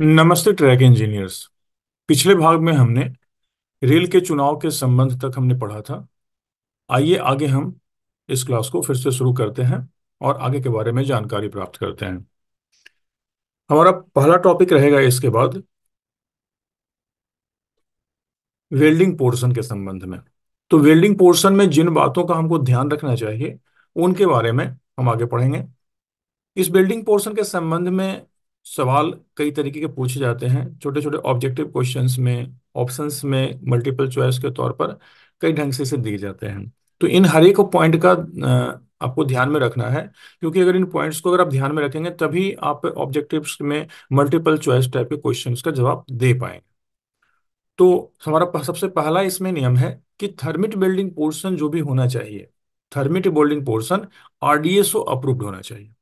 नमस्ते track engineers पिछले भाग में हमने रेल के चुनाव के संबंध तक हमने पढ़ा था आइए आगे हम इस क्लास को फिर से शुरू करते हैं और आगे के बारे में जानकारी प्राप्त करते हैं हमारा पहला टॉपिक रहेगा इसके बाद वेल्डिंग पोर्शन के संबंध में तो वेल्डिंग पोर्शन में जिन बातों का हमको ध्यान रखना चाहिए उनके बारे में हम आगे पढ़ेंगे इस वेल्डिंग पोर्शन के संबंध में सवाल कई तरीके के पूछे जाते हैं छोटे छोटे ऑब्जेक्टिव क्वेश्चंस में ऑप्शंस में मल्टीपल चॉइस के तौर पर कई ढंग से इसे दिए जाते हैं तो इन हर एक पॉइंट का आपको ध्यान में रखना है क्योंकि अगर इन पॉइंट्स को अगर आप ध्यान में रखेंगे तभी आप ऑब्जेक्टिव में मल्टीपल चॉइस टाइप के क्वेश्चन का जवाब दे पाएंगे तो हमारा सबसे पहला इसमें नियम है कि थर्मिट बिल्डिंग पोर्शन जो भी होना चाहिए thermit welding portion RDSO approved होना चाहिए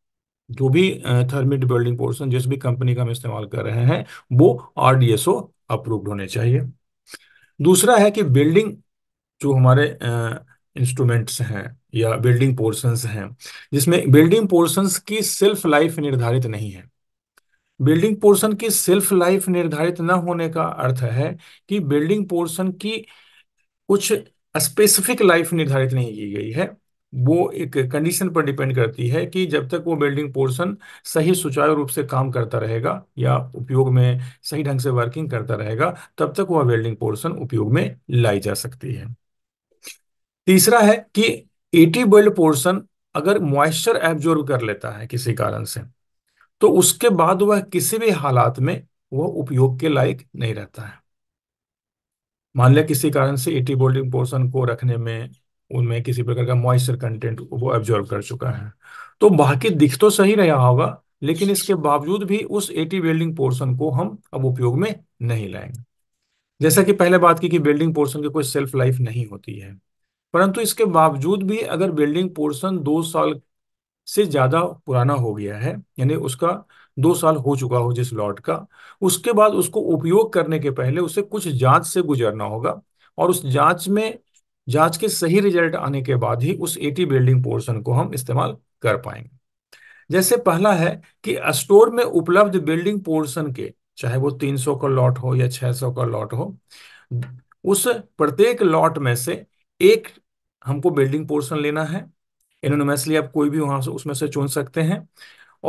जो भी थर्मिट बिल्डिंग पोर्सन जिस भी कंपनी का हम इस्तेमाल कर रहे हैं वो आरडीएसओ अप्रूव्ड होने चाहिए दूसरा है कि बिल्डिंग जो हमारे इंस्ट्रूमेंट्स हैं या बिल्डिंग पोर्सन हैं जिसमें बिल्डिंग पोर्सन्स की सेल्फ लाइफ निर्धारित नहीं है बिल्डिंग पोर्सन की सेल्फ लाइफ निर्धारित न होने का अर्थ है कि बिल्डिंग पोर्सन की कुछ स्पेसिफिक लाइफ निर्धारित नहीं की गई है वो एक कंडीशन पर डिपेंड करती है कि जब तक वो बिल्डिंग पोर्शन सही सुचारू रूप से काम करता रहेगा या उपयोग में सही ढंग से वर्किंग करता रहेगा तब तक वह वेल्डिंग पोर्शन उपयोग में लाई जा सकती है तीसरा है कि एटी बोल्ड पोर्शन अगर मॉइस्चर एब्जॉर्व कर लेता है किसी कारण से तो उसके बाद वह किसी भी हालात में वह उपयोग के लायक नहीं रहता है मान लिया किसी कारण से एटी बोल्डिंग पोर्शन को रखने में उनमें किसी प्रकार का मॉइस्चर कंटेंट वो एब्जॉर्व कर चुका है तो बाकी दिख तो सही रहा होगा लेकिन इसके बावजूद भी उस एटी वेल्डिंग पोर्शन को हम अब उपयोग में नहीं लाएंगे जैसा कि पहले बात की कि बिल्डिंग पोर्शन की कोई सेल्फ लाइफ नहीं होती है परंतु इसके बावजूद भी अगर बिल्डिंग पोर्शन दो साल से ज़्यादा पुराना हो गया है यानी उसका दो साल हो चुका हो जिस लॉट का उसके बाद उसको उपयोग करने के पहले उसे कुछ जांच से गुजरना होगा और उस जांच में जांच के सही रिजल्ट आने के बाद ही उस एटी बिल्डिंग पोर्शन को हम इस्तेमाल कर पाएंगे जैसे पहला है कि स्टोर में उपलब्ध बिल्डिंग पोर्शन के चाहे वो 300 का लॉट हो या 600 का लॉट हो उस प्रत्येक लॉट में से एक हमको बिल्डिंग पोर्शन लेना है एनोनोमसली आप कोई भी वहां से उसमें से चुन सकते हैं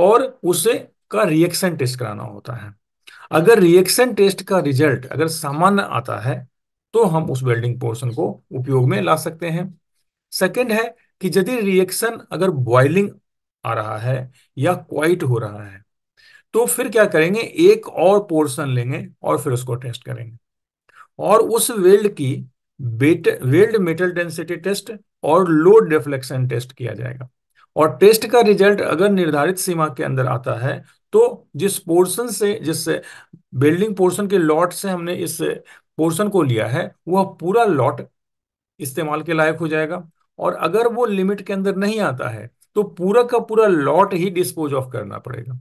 और उसे का रिएक्शन टेस्ट कराना होता है अगर रिएक्शन टेस्ट का रिजल्ट अगर सामान्य आता है तो हम उस वेल्डिंग पोर्शन को उपयोग में ला सकते हैं सेकंड है कि यदि रिएक्शन अगर बॉइलिंग आ रहा है या क्वाइट हो रहा है तो फिर क्या करेंगे एक और पोर्शन लेंगे और फिर उसको टेस्ट करेंगे और उस वेल्ड की बेट वेल्ड मेटल डेंसिटी टेस्ट और लोड डिफ्लेक्शन टेस्ट किया जाएगा और टेस्ट का रिजल्ट अगर निर्धारित सीमा के अंदर आता है तो जिस पोर्शन से जिस बिल्डिंग पोर्शन के लॉट से हमने इस पोर्शन को लिया है वह पूरा लॉट इस्तेमाल के लायक हो जाएगा और अगर वो लिमिट के अंदर नहीं आता है तो पूरा का पूरा लॉट ही डिस्पोज ऑफ करना पड़ेगा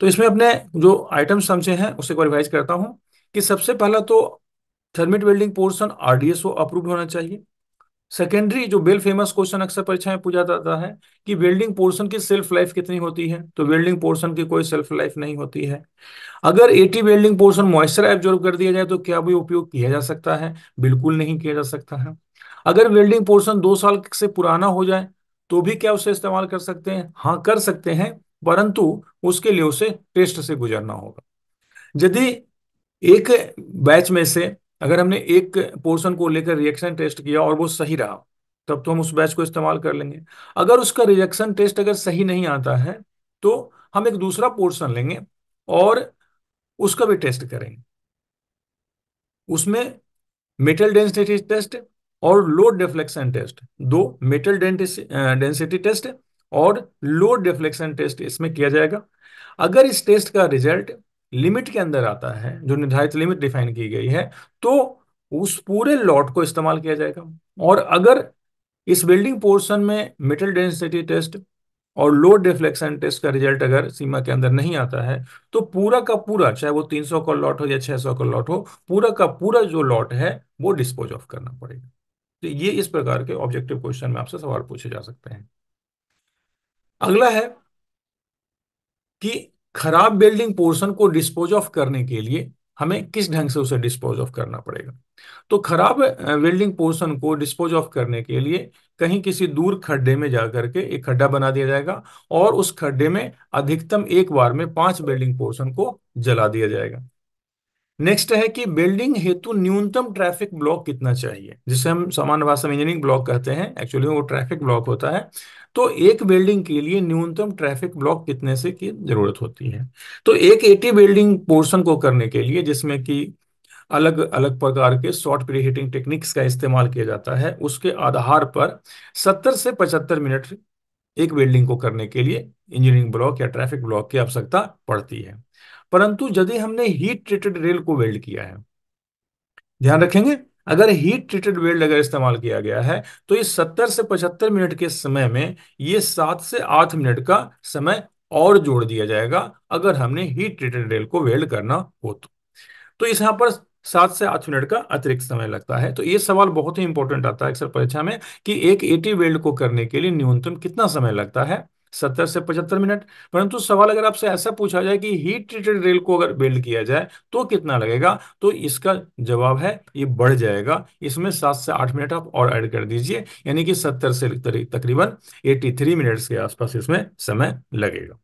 तो इसमें अपने जो आइटम्स समझे हैं उसे रिवाइज करता हूं कि सबसे पहला तो thermit welding portion RDSO approve होना चाहिए सेकेंडरी जो बेल फेमस क्वेश्चन अक्सर परीक्षा में पूछा जाता है कि वेल्डिंग पोर्शन की सेल्फ लाइफ कितनी होती है तो वेल्डिंग पोर्शन की कोई सेल्फ लाइफ नहीं होती है अगर AT welding portion moisture absorb कर दिया जाए तो क्या भी उपयोग किया जा सकता है बिल्कुल नहीं किया जा सकता है अगर वेल्डिंग पोर्सन दो साल से पुराना हो जाए तो भी क्या उसे इस्तेमाल कर सकते हैं हाँ कर सकते हैं परंतु उसके लिए उसे टेस्ट से गुजरना होगा यदि एक बैच में से अगर हमने एक पोर्शन को लेकर रिएक्शन टेस्ट किया और वो सही रहा तब तो हम उस बैच को इस्तेमाल कर लेंगे अगर उसका रिएक्शन टेस्ट अगर सही नहीं आता है तो हम एक दूसरा पोर्शन लेंगे और उसका भी टेस्ट करेंगे उसमें मेटल डेंसिटी टेस्ट और लोड डिफ्लेक्शन टेस्ट दो मेटल डेंसिटी टेस्ट और लोड डिफ्लेक्शन टेस्ट इसमें किया जाएगा अगर इस टेस्ट का रिजल्ट लिमिट के अंदर आता है जो निर्धारित लिमिट डिफाइन की गई है तो उस पूरे लॉट को इस्तेमाल किया जाएगा और अगर इस बिल्डिंग पोर्शन में मेटल डेंसिटी टेस्ट और लोड डिफ्लेक्शन टेस्ट का रिजल्ट अगर सीमा के अंदर नहीं आता है तो पूरा का पूरा चाहे वो 300 का लॉट हो या 600 का लॉट हो पूरा का पूरा जो लॉट है वो डिस्पोज ऑफ करना पड़ेगा तो ये इस प्रकार के ऑब्जेक्टिव क्वेश्चन में आपसे सवाल पूछे जा सकते हैं अगला है कि खराब बिल्डिंग पोर्शन को डिस्पोज ऑफ करने के लिए हमें किस ढंग से उसे डिस्पोज ऑफ करना पड़ेगा तो खराब वेल्डिंग पोर्शन को डिस्पोज ऑफ करने के लिए कहीं किसी दूर खड्डे में जाकर के एक खड्डा बना दिया जाएगा और उस खड्डे में अधिकतम एक बार में पांच बिल्डिंग पोर्शन को जला दिया जाएगा नेक्स्ट है कि बिल्डिंग हेतु न्यूनतम ट्रैफिक ब्लॉक कितना चाहिए जिसे हम सामान्य भाषा में इंजीनियरिंग ब्लॉक कहते हैं एक्चुअली वो ट्रैफिक ब्लॉक होता है तो एक बिल्डिंग के लिए न्यूनतम ट्रैफिक ब्लॉक कितने से की जरूरत होती है तो एक एटी बिल्डिंग पोर्शन को करने के लिए जिसमें कि अलग अलग प्रकार के शॉर्ट प्रीहीटिंग टेक्निक्स का इस्तेमाल किया जाता है उसके आधार पर 70 से 75 मिनट एक बिल्डिंग को करने के लिए इंजीनियरिंग ब्लॉक या ट्रैफिक ब्लॉक की आवश्यकता पड़ती है परंतु यदि हमने हीट ट्रीटेड रेल को वेल्ड किया है ध्यान रखेंगे अगर हीट ट्रीटेड वेल्ड अगर इस्तेमाल किया गया है तो ये सत्तर से पचहत्तर मिनट के समय में ये सात से आठ मिनट का समय और जोड़ दिया जाएगा अगर हमने हीट ट्रीटेड रेल को वेल्ड करना हो तो, तो इस यहाँ पर सात से आठ मिनट का अतिरिक्त समय लगता है तो ये सवाल बहुत ही इंपॉर्टेंट आता है अक्सर परीक्षा में कि एक एटी वेल्ड को करने के लिए न्यूनतम कितना समय लगता है सत्तर से पचहत्तर मिनट परंतु सवाल अगर आपसे ऐसा पूछा जाए कि हीट ट्रीटेड रेल को अगर बिल्ड किया जाए तो कितना लगेगा तो इसका जवाब है ये बढ़ जाएगा इसमें सात से आठ मिनट आप और ऐड कर दीजिए यानी कि सत्तर से तकरीबन एटी थ्री मिनट्स के आसपास इसमें समय लगेगा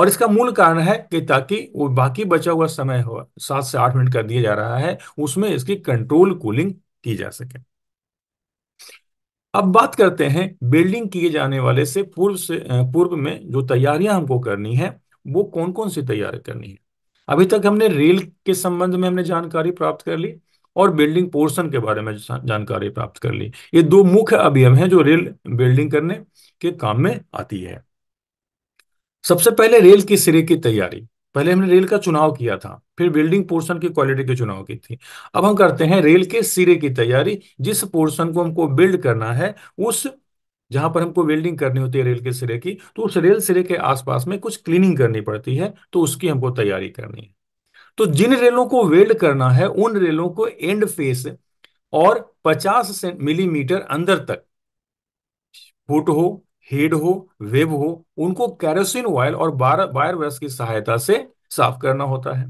और इसका मूल कारण है कि ताकि वो बाकी बचा हुआ समय हो सात से आठ मिनट कर दिया जा रहा है उसमें इसकी कंट्रोल कूलिंग की जा सके अब बात करते हैं बिल्डिंग किए जाने वाले से पूर्व से पूर्व में जो तैयारियां हमको करनी है वो कौन कौन सी तैयारी करनी है अभी तक हमने रेल के संबंध में हमने जानकारी प्राप्त कर ली और बिल्डिंग पोर्शन के बारे में जानकारी प्राप्त कर ली ये दो मुख्य अभियम है जो रेल बिल्डिंग करने के काम में आती है सबसे पहले रेल की सिरे की तैयारी पहले हमने रेल का चुनाव किया था फिर बिल्डिंग पोर्शन की क्वालिटी के चुनाव की थी अब हम करते हैं रेल के सिरे की तैयारी जिस पोर्शन को हमको बिल्ड करना है उस जहां पर हमको वेल्डिंग करनी होती है रेल के सिरे की तो उस रेल सिरे के आसपास में कुछ क्लीनिंग करनी पड़ती है तो उसकी हमको तैयारी करनी है तो जिन रेलों को वेल्ड करना है उन रेलों को एंड फेस और 50 मिलीमीटर अंदर तक फुट हो हेड हो वेब हो उनको कैरोसिन ऑयल और वायर ब्रश की सहायता से साफ करना होता है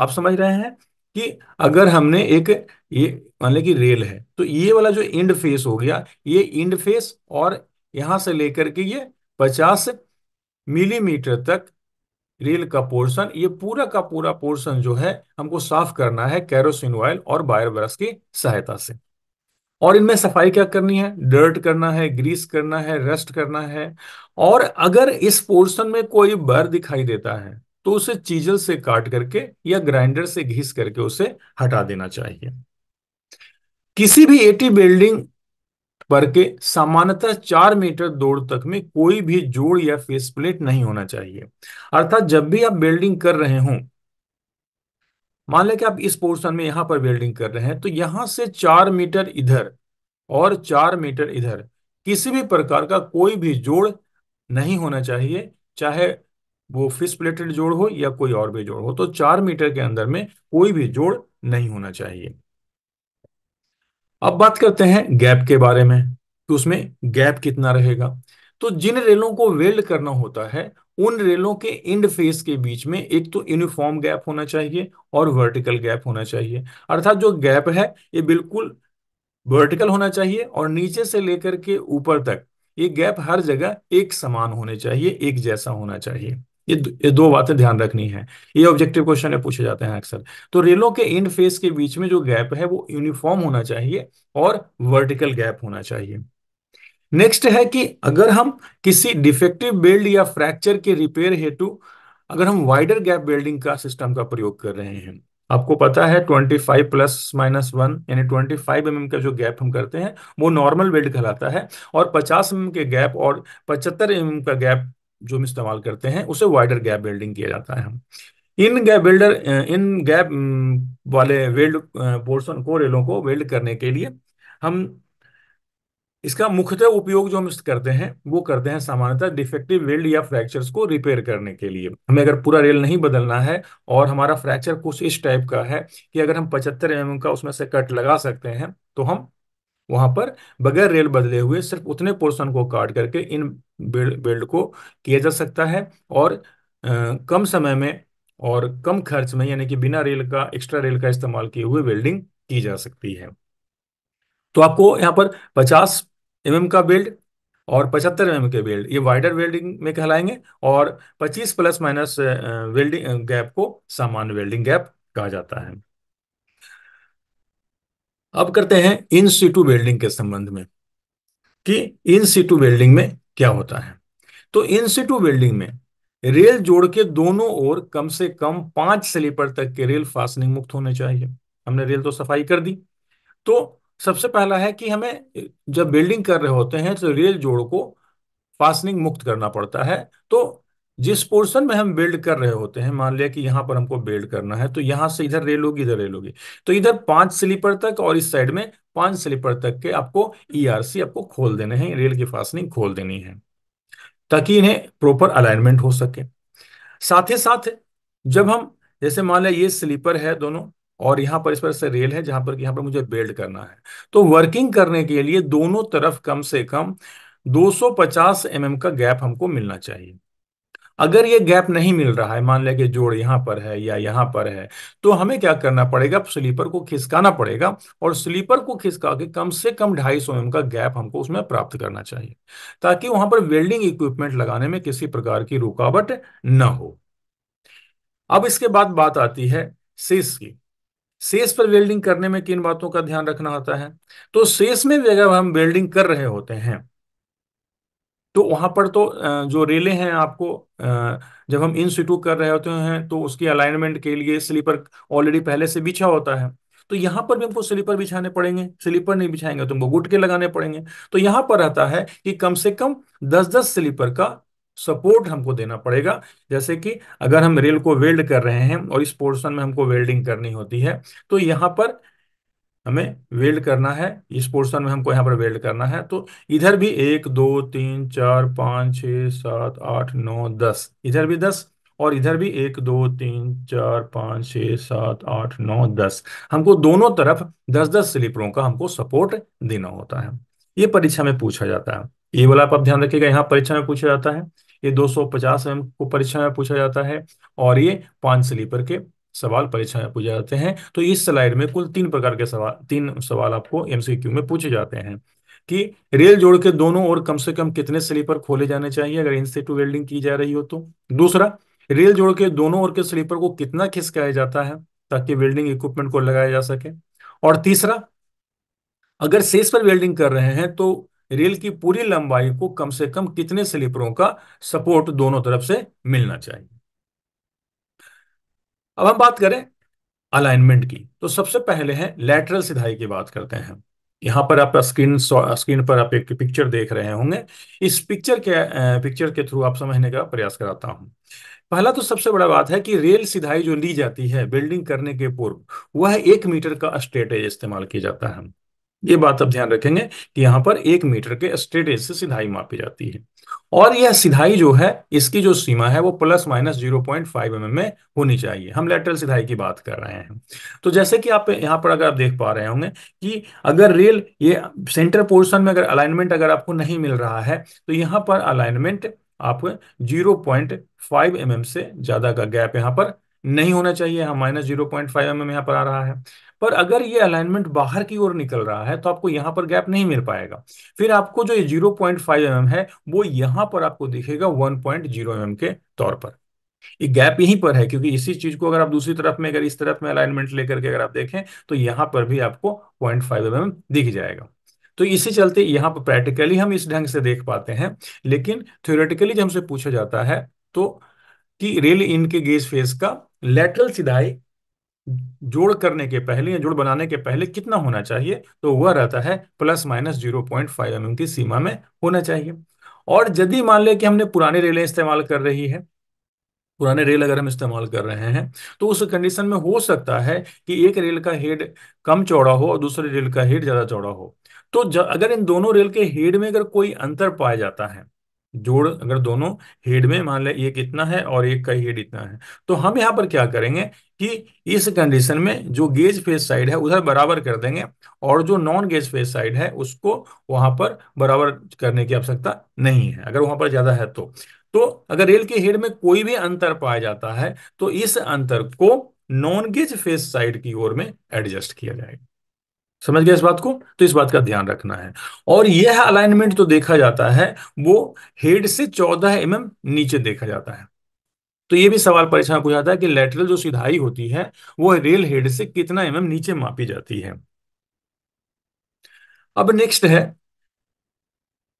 आप समझ रहे हैं कि अगर हमने एक ये मान ली कि रेल है तो ये वाला जो इंड फेस हो गया ये इंड फेस और यहां से लेकर के ये 50 मिलीमीटर तक रेल का पोर्शन ये पूरा का पूरा पोर्शन जो है हमको साफ करना है कैरोसिन ऑयल और बायर ब्रश की सहायता से और इनमें सफाई क्या करनी है डर्ट करना है ग्रीस करना है रेस्ट करना है और अगर इस पोर्शन में कोई बर दिखाई देता है तो उसे चीजल से काट करके या ग्राइंडर से घिस करके उसे हटा देना चाहिए किसी भी एटी बिल्डिंग पर के सामान्यतः चार मीटर दौड़ तक में कोई भी जोड़ या फेस प्लेट नहीं होना चाहिए अर्थात जब भी आप बिल्डिंग कर रहे हों मान लें कि आप इस पोर्शन में यहां पर वेल्डिंग कर रहे हैं तो यहां से चार मीटर इधर और चार मीटर इधर किसी भी प्रकार का कोई भी जोड़ नहीं होना चाहिए चाहे वो फिश प्लेटेड जोड़ हो या कोई और भी जोड़ हो तो चार मीटर के अंदर में कोई भी जोड़ नहीं होना चाहिए अब बात करते हैं गैप के बारे में तो उसमें गैप कितना रहेगा तो जिन रेलों को वेल्ड करना होता है उन रेलों के इंड फेस के बीच में एक तो यूनिफॉर्म गैप होना चाहिए और वर्टिकल गैप होना चाहिए अर्थात जो गैप है ये बिल्कुल वर्टिकल होना चाहिए और नीचे से लेकर के ऊपर तक ये गैप हर जगह एक समान होने चाहिए एक जैसा होना चाहिए ये ये दो बातें ध्यान रखनी है ये ऑब्जेक्टिव क्वेश्चन है पूछे जाते हैं अक्सर तो रेलों के इंड फेस के बीच में जो गैप है वो यूनिफॉर्म होना चाहिए और वर्टिकल गैप होना चाहिए नेक्स्ट है कि अगर हम किसी डिफेक्टिव बेल्ड या फ्रैक्चर के रिपेयर हेतु अगर हम वाइडर गैप बेल्डिंग का सिस्टम का प्रयोग कर रहे हैं आपको पता है 25 प्लस माइनस वन यानी 25 फाइव mm का जो गैप हम करते हैं वो नॉर्मल बेल्ड कहलाता है और 50 एम mm के गैप और 75 एम mm का गैप जो हम इस्तेमाल करते हैं उसे वाइडर गैप बेल्डिंग किया जाता है इन गैप बेल्डर इन गैप mm, वाले वेल्ड पोर्सन को रेलों को वेल्ड करने के लिए हम इसका मुख्यतः उपयोग जो हम करते हैं वो करते हैं सामान्यतः डिफेक्टिव वेल्ड या फ्रैक्चर्स को रिपेयर करने के लिए हमें अगर पूरा रेल नहीं बदलना है और हमारा फ्रैक्चर कुछ इस टाइप का है कि अगर हम पचहत्तर एम का उसमें से कट लगा सकते हैं तो हम वहां पर बगैर रेल बदले हुए सिर्फ उतने पोर्सन को काट करके इन बेल्ड बेल्ड को किया जा सकता है और आ, कम समय में और कम खर्च में यानी कि बिना रेल का एक्स्ट्रा रेल का इस्तेमाल किए हुए वेल्डिंग की जा सकती है तो आपको यहाँ पर 50 एम का बेल्ट और पचहत्तर एम के बेल्ट ये वाइडर वेल्डिंग में कहलाएंगे और पच्चीस प्लस माइनस वेल्डिंग गैप को सामान्य वेल्डिंग गैप कहा जाता है अब करते हैं इन सीटू वेल्डिंग के संबंध में कि इन सीटू वेल्डिंग में क्या होता है तो इन सीटू वेल्डिंग में रेल जोड़ के दोनों ओर कम से कम पांच स्लीपर तक के रेल फास्टनिंग मुक्त होने चाहिए हमने रेल तो सफाई कर दी तो सबसे पहला है कि हमें जब बिल्डिंग कर रहे होते हैं तो रेल जोड़ को फास्टनिंग मुक्त करना पड़ता है तो जिस पोर्शन में हम बिल्ड कर रहे होते हैं मान लिया कि यहां पर हमको बिल्ड करना है तो यहां से इधर रेल होगी इधर रेल होगी तो इधर पांच स्लीपर तक और इस साइड में पांच स्लीपर तक के आपको ईआरसी e आपको खोल देने हैं रेल की फास्टनिंग खोल देनी है ताकि इन्हें प्रॉपर अलाइनमेंट हो सके साथ ही साथ जब हम जैसे मान लिया ये स्लीपर है दोनों और यहाँ पर इस पर से रेल है जहां पर यहाँ पर मुझे बेल्ड करना है तो वर्किंग करने के लिए दोनों तरफ कम से कम 250 mm का गैप हमको मिलना चाहिए अगर ये गैप नहीं मिल रहा है मान लिया कि जोड़ यहां पर है या यहां पर है तो हमें क्या करना पड़ेगा स्लीपर को खिसकाना पड़ेगा और स्लीपर को खिसका के कम से कम ढाई सौ एम का गैप हमको उसमें प्राप्त करना चाहिए ताकि वहां पर वेल्डिंग इक्विपमेंट लगाने में किसी प्रकार की रुकावट न हो अब इसके बाद बात आती है सीस की शेष पर वेल्डिंग करने में किन बातों का ध्यान रखना होता है तो शेष में भी अगर हम वेल्डिंग कर रहे होते हैं तो वहां पर तो जो रेले हैं आपको जब हम इन सीटू कर रहे होते हैं तो उसकी अलाइनमेंट के लिए स्लीपर ऑलरेडी पहले से बिछा होता है तो यहां पर भी हमको स्लीपर बिछाने पड़ेंगे स्लीपर नहीं बिछाएंगे तो हमको गुटके लगाने पड़ेंगे तो यहां पर रहता है कि कम से कम दस दस स्लीपर का सपोर्ट हमको देना पड़ेगा जैसे कि अगर हम रेल को वेल्ड कर रहे हैं और इस पोर्शन में हमको वेल्डिंग करनी होती है तो यहाँ पर हमें वेल्ड करना है इस पोर्शन में हमको यहाँ पर वेल्ड करना है तो इधर भी एक दो तीन चार पाँच छ सात आठ नौ दस इधर भी दस और इधर भी एक दो तीन चार पाँच छ सात आठ नौ दस हमको दोनों तरफ दस दस स्लीपरों का हमको सपोर्ट देना होता है ये परीक्षा में पूछा जाता है ये वाला आप ध्यान रखिएगा यहाँ परीक्षा में पूछा जाता है ये 250 एम को परीक्षा में पूछा जाता है और ये पांच स्लीपर के सवाल परीक्षा में पूछे जाते हैं तो इस स्लाइड में कुल तीन प्रकार के सवाल तीन सवाल आपको एमसीक्यू में पूछे जाते हैं कि रेल जोड़ के दोनों और कम से कम कितने स्लीपर खोले जाने चाहिए अगर इनसे टू वेल्डिंग की जा रही हो तो दूसरा रेल जोड़ के दोनों और के स्लीपर को कितना खिसकाया जाता है ताकि वेल्डिंग इक्विपमेंट को लगाया जा सके और तीसरा अगर सेस पर वेल्डिंग कर रहे हैं तो रेल की पूरी लंबाई को कम से कम कितने स्लीपरों का सपोर्ट दोनों तरफ से मिलना चाहिए अब हम बात करें अलाइनमेंट की तो सबसे पहले है लेटरल सिधाई की बात करते हैं यहां पर आप स्क्रीन स्क्रीन पर आप एक पिक्चर देख रहे होंगे इस पिक्चर के पिक्चर के थ्रू आप समझने का प्रयास कराता हूं पहला तो सबसे बड़ा बात है कि रेल सिधाई जो ली जाती है बिल्डिंग करने के पूर्व वह एक मीटर का स्ट्रेटेज इस्तेमाल किया जाता है ये बात आप ध्यान रखेंगे कि यहाँ पर एक मीटर के स्ट्रेट एज से सिधाई मापी जाती है और यह सिधाई जो है इसकी जो सीमा है वो plus minus zero point five m में होनी चाहिए हम लेटरल सिधाई की बात कर रहे हैं तो जैसे कि आप यहाँ पर अगर आप देख पा रहे होंगे कि अगर रेल ये सेंटर पोर्शन में अगर अलाइनमेंट अगर आपको नहीं मिल रहा है तो यहाँ पर अलाइनमेंट आप जीरो पॉइंट फाइव एम से ज़्यादा का गैप यहाँ पर नहीं होना चाहिए यहाँ minus zero point five m m यहाँ पर आ रहा है पर अगर ये अलाइनमेंट बाहर की ओर निकल रहा है तो आपको यहां पर गैप नहीं मिल पाएगा फिर आपको जो ये zero point five m m है वो यहां पर आपको दिखेगा one point zero m m के तौर पर ये गैप यहीं पर है क्योंकि इसी चीज को अगर आप दूसरी तरफ में अगर इस तरफ में अलाइनमेंट लेकर के अगर आप देखें तो यहां पर भी आपको पॉइंट फाइव एम दिख जाएगा तो इसी चलते यहां पर प्रैक्टिकली हम इस ढंग से देख पाते हैं लेकिन थ्योरेटिकली जब हमसे पूछा जाता है तो कि रेल इनके गेज फेस का लेटरल सिदाई जोड़ करने के पहले या जोड़ बनाने के पहले कितना होना चाहिए तो वह रहता है plus minus zero point five m की सीमा में होना चाहिए और यदि मान लें कि हमने पुराने रेलें इस्तेमाल कर रही है पुराने रेल अगर हम इस्तेमाल कर रहे हैं तो उस कंडीशन में हो सकता है कि एक रेल का हेड कम चौड़ा हो और दूसरे रेल का हेड ज़्यादा चौड़ा हो तो अगर इन दोनों रेल के हेड में अगर कोई अंतर पाया जाता है जोड़ अगर दोनों हेड में मान लें एक इतना है और एक का हेड इतना है तो हम यहाँ पर क्या करेंगे कि इस कंडीशन में जो गेज फेस साइड है उधर बराबर कर देंगे और जो नॉन गेज फेस साइड है उसको वहां पर बराबर करने की आवश्यकता नहीं है अगर वहां पर ज्यादा है तो तो अगर रेल के हेड में कोई भी अंतर पाया जाता है तो इस अंतर को नॉन गेज फेस साइड की ओर में एडजस्ट किया जाएगा समझ गया इस बात को तो इस बात का ध्यान रखना है और यह अलाइनमेंट जो तो देखा जाता है वो हेड से चौदह एम mm नीचे देखा जाता है तो ये भी सवाल परेशान में पूछा जाता है कि लेटरल जो सीधाई होती है वो रेल हेड से कितना एम mm नीचे मापी जाती है अब नेक्स्ट है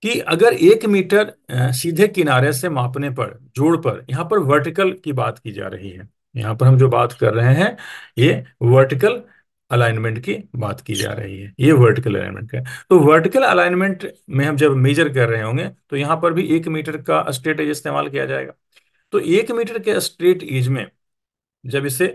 कि अगर एक मीटर सीधे किनारे से मापने पर जोड़ पर यहां पर वर्टिकल की बात की जा रही है यहां पर हम जो बात कर रहे हैं ये वर्टिकल अलाइनमेंट की बात की जा रही है ये वर्टिकल अलाइनमेंट का तो वर्टिकल अलाइनमेंट में हम जब मेजर कर रहे होंगे तो यहाँ पर भी एक मीटर का स्ट्रेट एज इस्तेमाल किया जाएगा तो एक मीटर के स्ट्रेट एज में जब इसे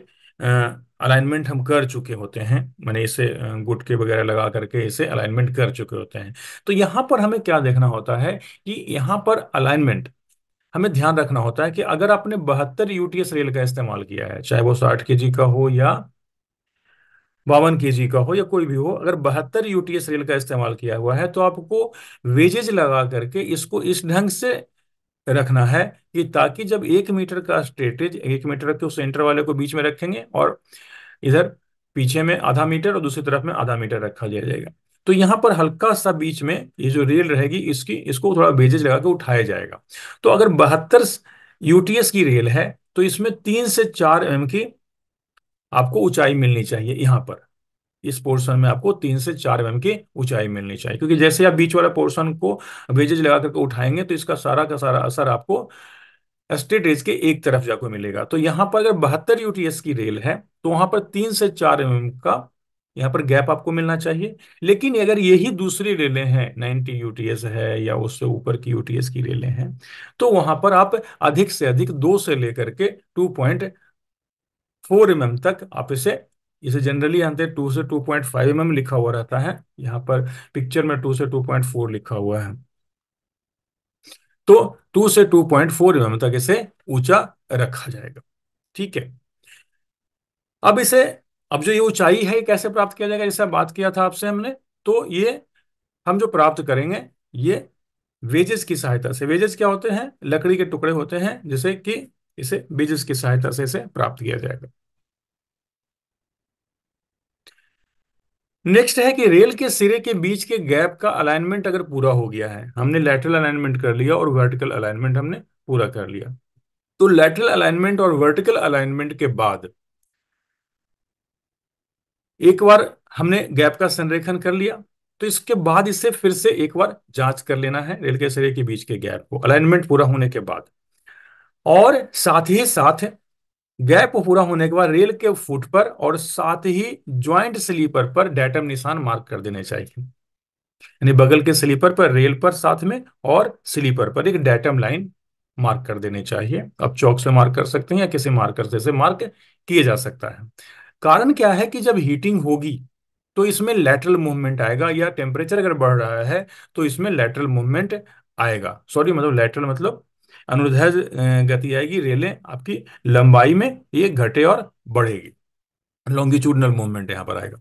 अलाइनमेंट हम कर चुके होते हैं मैंने इसे गुट के वगैरह लगा करके इसे अलाइनमेंट कर चुके होते हैं तो यहाँ पर हमें क्या देखना होता है कि यहाँ पर अलाइनमेंट हमें ध्यान रखना होता है कि अगर आपने बहत्तर यूटीएस रेल का इस्तेमाल किया है चाहे वो साठ के का हो या बावन के का हो या कोई भी हो अगर बहत्तर यूटीएस रेल का इस्तेमाल किया हुआ है तो आपको वेजेज लगा करके इसको इस ढंग से रखना है कि ताकि जब एक मीटर का स्ट्रेटेज एक मीटर के उस इंटर वाले को बीच में रखेंगे और इधर पीछे में आधा मीटर और दूसरी तरफ में आधा मीटर रखा जाए जाएगा तो यहाँ पर हल्का सा बीच में ये जो रेल रहेगी इसकी इसको थोड़ा वेजेज लगा के उठाया जाएगा तो अगर बहत्तर यूटीएस की रेल है तो इसमें तीन से चार एम की आपको ऊंचाई मिलनी चाहिए यहां पर इस पोर्शन में आपको तीन से चार एम mm की ऊंचाई मिलनी चाहिए क्योंकि जैसे आप बीच वाला पोर्शन को वेजेज लगा करके उठाएंगे तो इसका सारा का सारा असर आपको स्टेट रेज के एक तरफ जाकर मिलेगा तो यहां पर अगर बहत्तर यूटीएस की रेल है तो वहां पर तीन से चार एम mm का यहाँ पर गैप आपको मिलना चाहिए लेकिन अगर यही दूसरी रेलें हैं नाइनटी यूटीएस है या उससे ऊपर की यूटीएस की रेलें हैं तो वहां पर आप अधिक से अधिक दो से लेकर के टू पॉइंट फोर एम तक आप इसे इसे जनरली आते हैं टू से टू पॉइंट फाइव एम लिखा हुआ रहता है यहाँ पर पिक्चर में टू से टू पॉइंट फोर लिखा हुआ है तो टू से two point four m m तक इसे ऊंचा रखा जाएगा ठीक है अब इसे अब जो ये ऊंचाई है ये कैसे प्राप्त किया जाएगा जैसे बात किया था आपसे हमने तो ये हम जो प्राप्त करेंगे ये वेजेस की सहायता से वेजेस क्या होते हैं लकड़ी के टुकड़े होते हैं जैसे कि इसे बीज की सहायता से इसे प्राप्त किया जाएगा नेक्स्ट है कि रेल के सिरे के बीच के गैप का अलाइनमेंट अगर पूरा हो गया है हमने लेटरल अलाइनमेंट कर लिया और वर्टिकल अलाइनमेंट हमने पूरा कर लिया तो लेटरल अलाइनमेंट और वर्टिकल अलाइनमेंट के बाद एक बार हमने गैप का संरेखण कर लिया तो इसके बाद इसे फिर से एक बार जांच कर लेना है रेल के सिरे के बीच के गैप को अलाइनमेंट पूरा होने के बाद और साथ ही साथ गैप पूरा होने के बाद रेल के फुट पर और साथ ही ज्वाइंट स्लीपर पर डेटम निशान मार्क कर देने चाहिए यानी बगल के स्लीपर पर रेल पर साथ में और स्लीपर पर एक डेटम लाइन मार्क कर देने चाहिए अब चौक से मार्क कर सकते हैं या किसी मार्कर से मार्क किए जा सकता है कारण क्या है कि जब हीटिंग होगी तो इसमें लेटरल मूवमेंट आएगा या टेम्परेचर अगर बढ़ रहा है तो इसमें लेटरल मूवमेंट आएगा सॉरी मतलब लेटरल मतलब अनुदैर्घ गति आएगी रेलें आपकी लंबाई में ये घटे और बढ़ेगी लॉन्गिट्यूडनल मूवमेंट यहाँ पर आएगा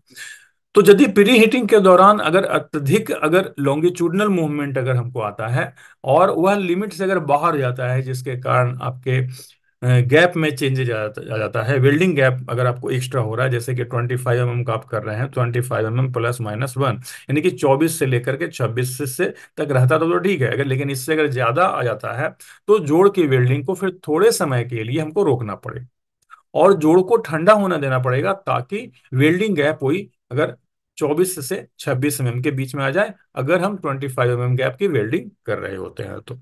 तो यदि प्री हीटिंग के दौरान अगर अत्यधिक अगर लॉन्गिट्यूडनल मूवमेंट अगर हमको आता है और वह लिमिट से अगर बाहर जाता है जिसके कारण आपके गैप में चेंजेज आ जाता है वेल्डिंग गैप अगर आपको एक्स्ट्रा हो रहा है जैसे कि 25 फाइव mm का आप कर रहे हैं 25 five mm plus minus one यानी कि 24 से लेकर के 26 से तक रहता तो, तो ठीक है अगर लेकिन इससे अगर ज़्यादा आ जाता है तो जोड़ की वेल्डिंग को फिर थोड़े समय के लिए हमको रोकना पड़ेगा और जोड़ को ठंडा होना देना पड़ेगा ताकि वेल्डिंग गैप हुई अगर 24 से 26 एम mm के बीच में आ जाए अगर हम 25 फाइव mm गैप की वेल्डिंग कर रहे होते हैं तो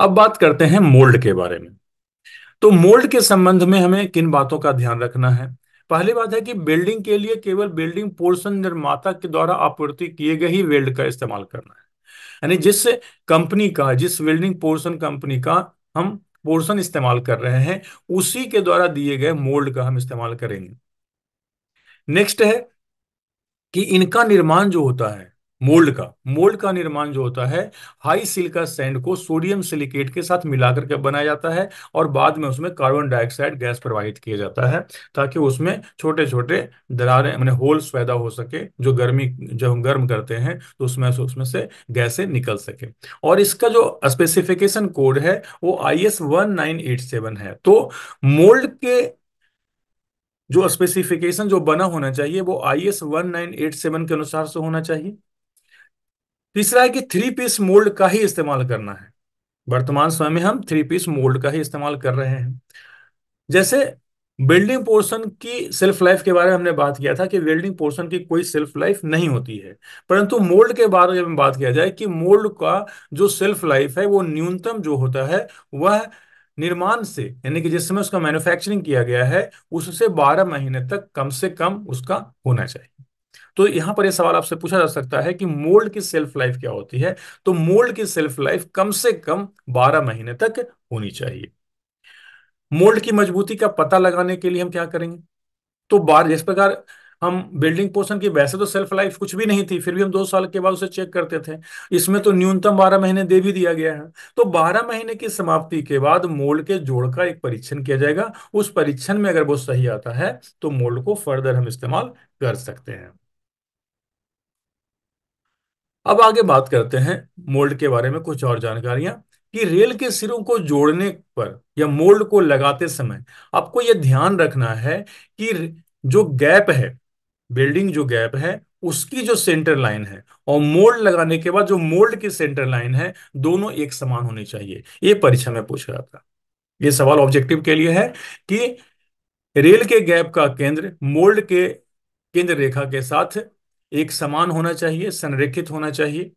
अब बात करते हैं मोल्ड के बारे में तो मोल्ड के संबंध में हमें किन बातों का ध्यान रखना है पहली बात है कि बिल्डिंग के लिए केवल बिल्डिंग पोर्शन निर्माता के द्वारा आपूर्ति किए गए ही वेल्ड का इस्तेमाल करना है यानी जिस कंपनी का जिस वेल्डिंग पोर्शन कंपनी का हम पोर्शन इस्तेमाल कर रहे हैं उसी के द्वारा दिए गए मोल्ड का हम इस्तेमाल करेंगे नेक्स्ट है कि इनका निर्माण जो होता है मोल्ड का मोल्ड का निर्माण जो होता है हाई सिलिका सैंड को सोडियम सिलिकेट के साथ मिलाकर के बनाया जाता है और बाद में उसमें कार्बन डाइऑक्साइड गैस प्रवाहित किया जाता है ताकि उसमें छोटे छोटे दरारें मैंने होल्स पैदा हो सके जो गर्मी जब हम गर्म करते हैं तो उसमें से उसमें से गैसें निकल सके और इसका जो स्पेसिफिकेशन कोड है वो I S one nine eight seven है तो मोल्ड के जो स्पेसिफिकेशन जो बना होना चाहिए वो I S one nine eight seven के अनुसार से होना चाहिए तीसरा तो है कि थ्री पीस मोल्ड का ही इस्तेमाल करना है वर्तमान समय में हम थ्री पीस मोल्ड का ही इस्तेमाल कर रहे हैं जैसे बिल्डिंग पोर्शन की सेल्फ लाइफ के बारे में हमने बात किया था कि वेल्डिंग पोर्शन की कोई सेल्फ लाइफ नहीं होती है परंतु मोल्ड के बारे में बात किया जाए कि मोल्ड का जो सेल्फ लाइफ है वो न्यूनतम जो होता है वह निर्माण से यानी कि जिस समय उसका मैन्युफैक्चरिंग किया गया है उससे 12 महीने तक कम से कम उसका होना चाहिए तो यहां पर यह सवाल आपसे पूछा जा सकता है कि मोल्ड की सेल्फ लाइफ क्या होती है तो मोल्ड की सेल्फ लाइफ कम से कम बारह महीने तक होनी चाहिए मोल्ड की मजबूती का पता लगाने के लिए हम क्या करेंगे तो बार जिस प्रकार हम बिल्डिंग पोर्सन की वैसे तो सेल्फ लाइफ कुछ भी नहीं थी फिर भी हम दो साल के बाद उसे चेक करते थे इसमें तो न्यूनतम बारह महीने दे भी दिया गया है तो बारह महीने की समाप्ति के बाद मोल्ड के जोड़ का एक परीक्षण किया जाएगा उस परीक्षण में अगर वो सही आता है तो मोल्ड को फर्दर हम इस्तेमाल कर सकते हैं अब आगे बात करते हैं मोल्ड के बारे में कुछ और जानकारियां कि रेल के सिरों को जोड़ने पर या मोल्ड को लगाते समय आपको यह ध्यान रखना है कि जो गैप है बिल्डिंग जो गैप है उसकी जो सेंटर लाइन है और मोल्ड लगाने के बाद जो मोल्ड की सेंटर लाइन है दोनों एक समान होनी चाहिए ये परीक्षा में पूछ रहा था ये सवाल ऑब्जेक्टिव के लिए है कि रेल के गैप का केंद्र मोल्ड के केंद्र रेखा के साथ एक समान होना चाहिए संरेखित होना चाहिए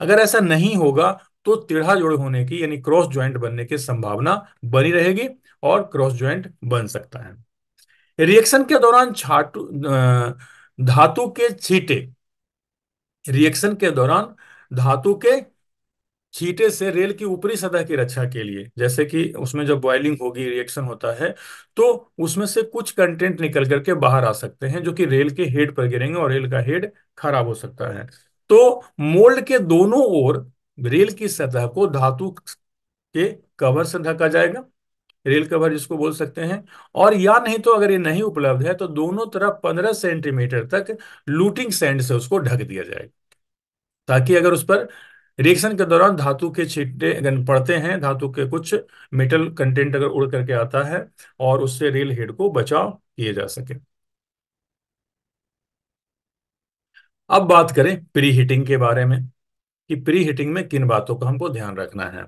अगर ऐसा नहीं होगा तो टेढ़ा जोड़ होने की यानी क्रॉस ज्वाइंट बनने की संभावना बनी रहेगी और क्रॉस ज्वाइंट बन सकता है रिएक्शन के दौरान छाटू धातु के छीटे रिएक्शन के दौरान धातु के छीटे से रेल की ऊपरी सतह की रक्षा के लिए जैसे कि उसमें जब बॉइलिंग होगी रिएक्शन होता है तो उसमें से कुछ कंटेंट निकल करके बाहर आ सकते हैं जो कि रेल के हेड पर गिरेंगे और रेल का हेड खराब हो सकता है तो मोल्ड के दोनों ओर रेल की सतह को धातु के कवर से ढका जाएगा रेल कवर जिसको बोल सकते हैं और या नहीं तो अगर ये नहीं उपलब्ध है तो दोनों तरफ 15 सेंटीमीटर तक लूटिंग सैंड से उसको ढक दिया जाएगा ताकि अगर उस पर रिएक्शन के दौरान धातु के अगर पड़ते हैं धातु के कुछ मेटल कंटेंट अगर उड़ करके आता है और उससे रेल हेड को बचाव किए जा सके अब बात करें प्री हीटिंग के बारे में कि प्री हीटिंग में किन बातों का हमको ध्यान रखना है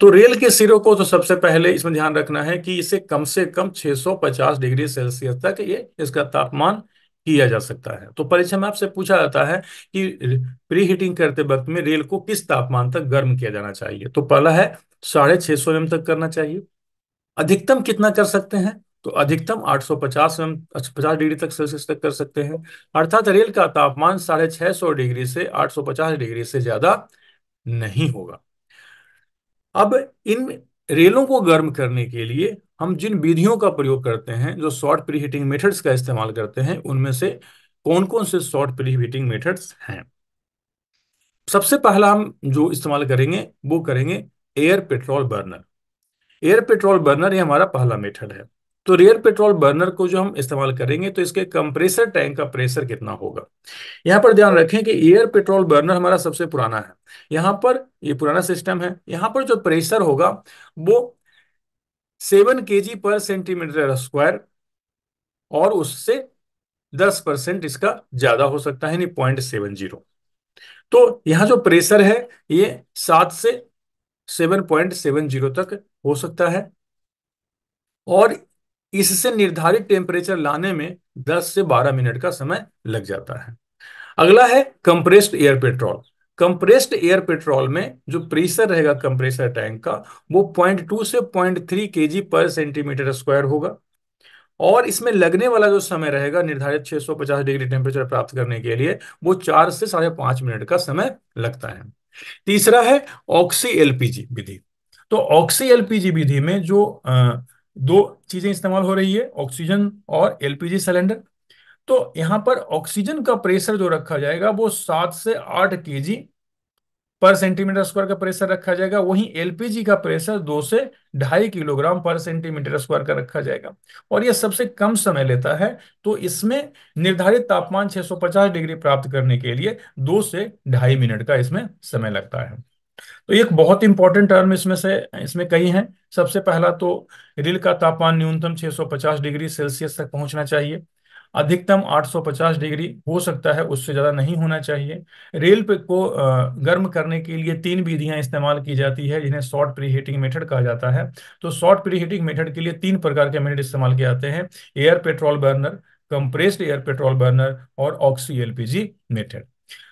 तो रेल के सिरों को तो सबसे पहले इसमें ध्यान रखना है कि इसे कम से कम 650 डिग्री सेल्सियस तक ये इसका तापमान किया जा सकता है तो परीक्षा में आपसे पूछा जाता है कि प्री हीटिंग करते वक्त में रेल को किस तापमान तक गर्म किया जाना चाहिए तो पहला है साढ़े छह सौ एम तक करना चाहिए अधिकतम कितना कर सकते हैं तो अधिकतम 850 एम पचास डिग्री तक सेल्सियस तक कर सकते हैं अर्थात रेल का तापमान साढ़े छह सौ डिग्री से 850 डिग्री से ज्यादा नहीं होगा अब इन रेलों को गर्म करने के लिए हम जिन विधियों का प्रयोग करते हैं जो शॉर्ट प्री हीटिंग मेथड्स का इस्तेमाल करते हैं उनमें से कौन कौन से शॉर्ट प्री हीटिंग मेथड्स हैं सबसे पहला हम जो इस्तेमाल करेंगे वो करेंगे air petrol burner air petrol burner ये हमारा पहला मेथड है तो रेयर पेट्रोल बर्नर को जो हम इस्तेमाल करेंगे तो इसके कंप्रेसर टैंक का प्रेशर कितना होगा यहां पर ध्यान रखें कि एयर पेट्रोल बर्नर हमारा सबसे पुराना है यहां पर ये पुराना सिस्टम है यहाँ पर जो प्रेशर होगा वो सेवन के जी पर सेंटीमीटर स्क्वायर और उससे दस परसेंट इसका ज्यादा हो सकता है पॉइंट सेवन जीरो तो यहां जो प्रेशर है ये सात से सेवन पॉइंट सेवन जीरो तक हो सकता है और इससे निर्धारित टेम्परेचर लाने में 10 से 12 मिनट का समय लग जाता है अगला है compressed air petrol compressed air petrol में जो प्रेशर रहेगा कंप्रेसर टैंक का वो 0.2 से 0.3 केजी पर सेंटीमीटर स्क्वायर होगा और इसमें लगने वाला जो समय रहेगा निर्धारित 650 डिग्री टेम्परेचर प्राप्त करने के लिए वो चार से साढ़े पांच मिनट का समय लगता है तीसरा है ऑक्सी एलपीजी विधि तो ऑक्सी एलपीजी विधि में जो दो चीजें इस्तेमाल हो रही है ऑक्सीजन और एलपीजी सिलेंडर तो यहां पर ऑक्सीजन का प्रेशर जो रखा जाएगा वो सात से आठ के जी पर सेंटीमीटर स्क्वायर का प्रेशर रखा जाएगा वहीं एलपीजी का प्रेशर दो से ढाई किलोग्राम पर सेंटीमीटर स्क्वायर का रखा जाएगा और यह सबसे कम समय लेता है तो इसमें निर्धारित तापमान 650 डिग्री प्राप्त करने के लिए दो से ढाई मिनट का इसमें समय लगता है तो एक बहुत इंपॉर्टेंट टर्म इसमें से इसमें कई हैं सबसे पहला तो रिल का तापमान न्यूनतम 650 डिग्री सेल्सियस तक पहुंचना चाहिए अधिकतम 850 डिग्री हो सकता है उससे ज़्यादा नहीं होना चाहिए रेल पे को गर्म करने के लिए तीन विधियां इस्तेमाल की जाती है जिन्हें शॉर्ट प्रीहीटिंग मेथड कहा जाता है तो शॉर्ट प्री हीटिंग मेथड के लिए तीन प्रकार के मेथड इस्तेमाल किए जाते हैं air petrol burner compressed air petrol burner और ऑक्सी एलपीजी मेथड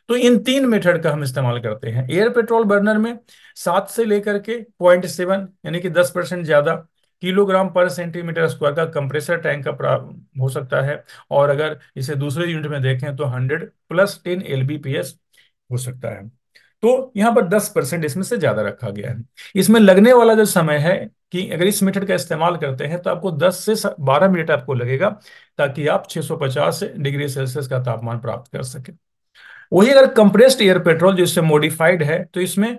तो इन तीन मेथड का हम इस्तेमाल करते हैं एयर पेट्रोल बर्नर में सात से लेकर के पॉइंट सेवन यानी कि दस परसेंट ज्यादा किलोग्राम पर सेंटीमीटर स्क्वायर का कंप्रेसर टैंक का हो सकता है और अगर इसे दूसरे यूनिट में देखें तो हंड्रेड प्लस टेन एल हो सकता है तो यहाँ पर दस परसेंट इसमें से ज्यादा रखा गया है इसमें लगने वाला जो समय है कि अगर इस मीटर का इस्तेमाल करते हैं तो आपको 10 से 12 मिनट आपको लगेगा ताकि आप 650 डिग्री सेल्सियस का तापमान प्राप्त कर सके वही अगर कंप्रेस्ड एयर पेट्रोल जो इससे मॉडिफाइड है तो इसमें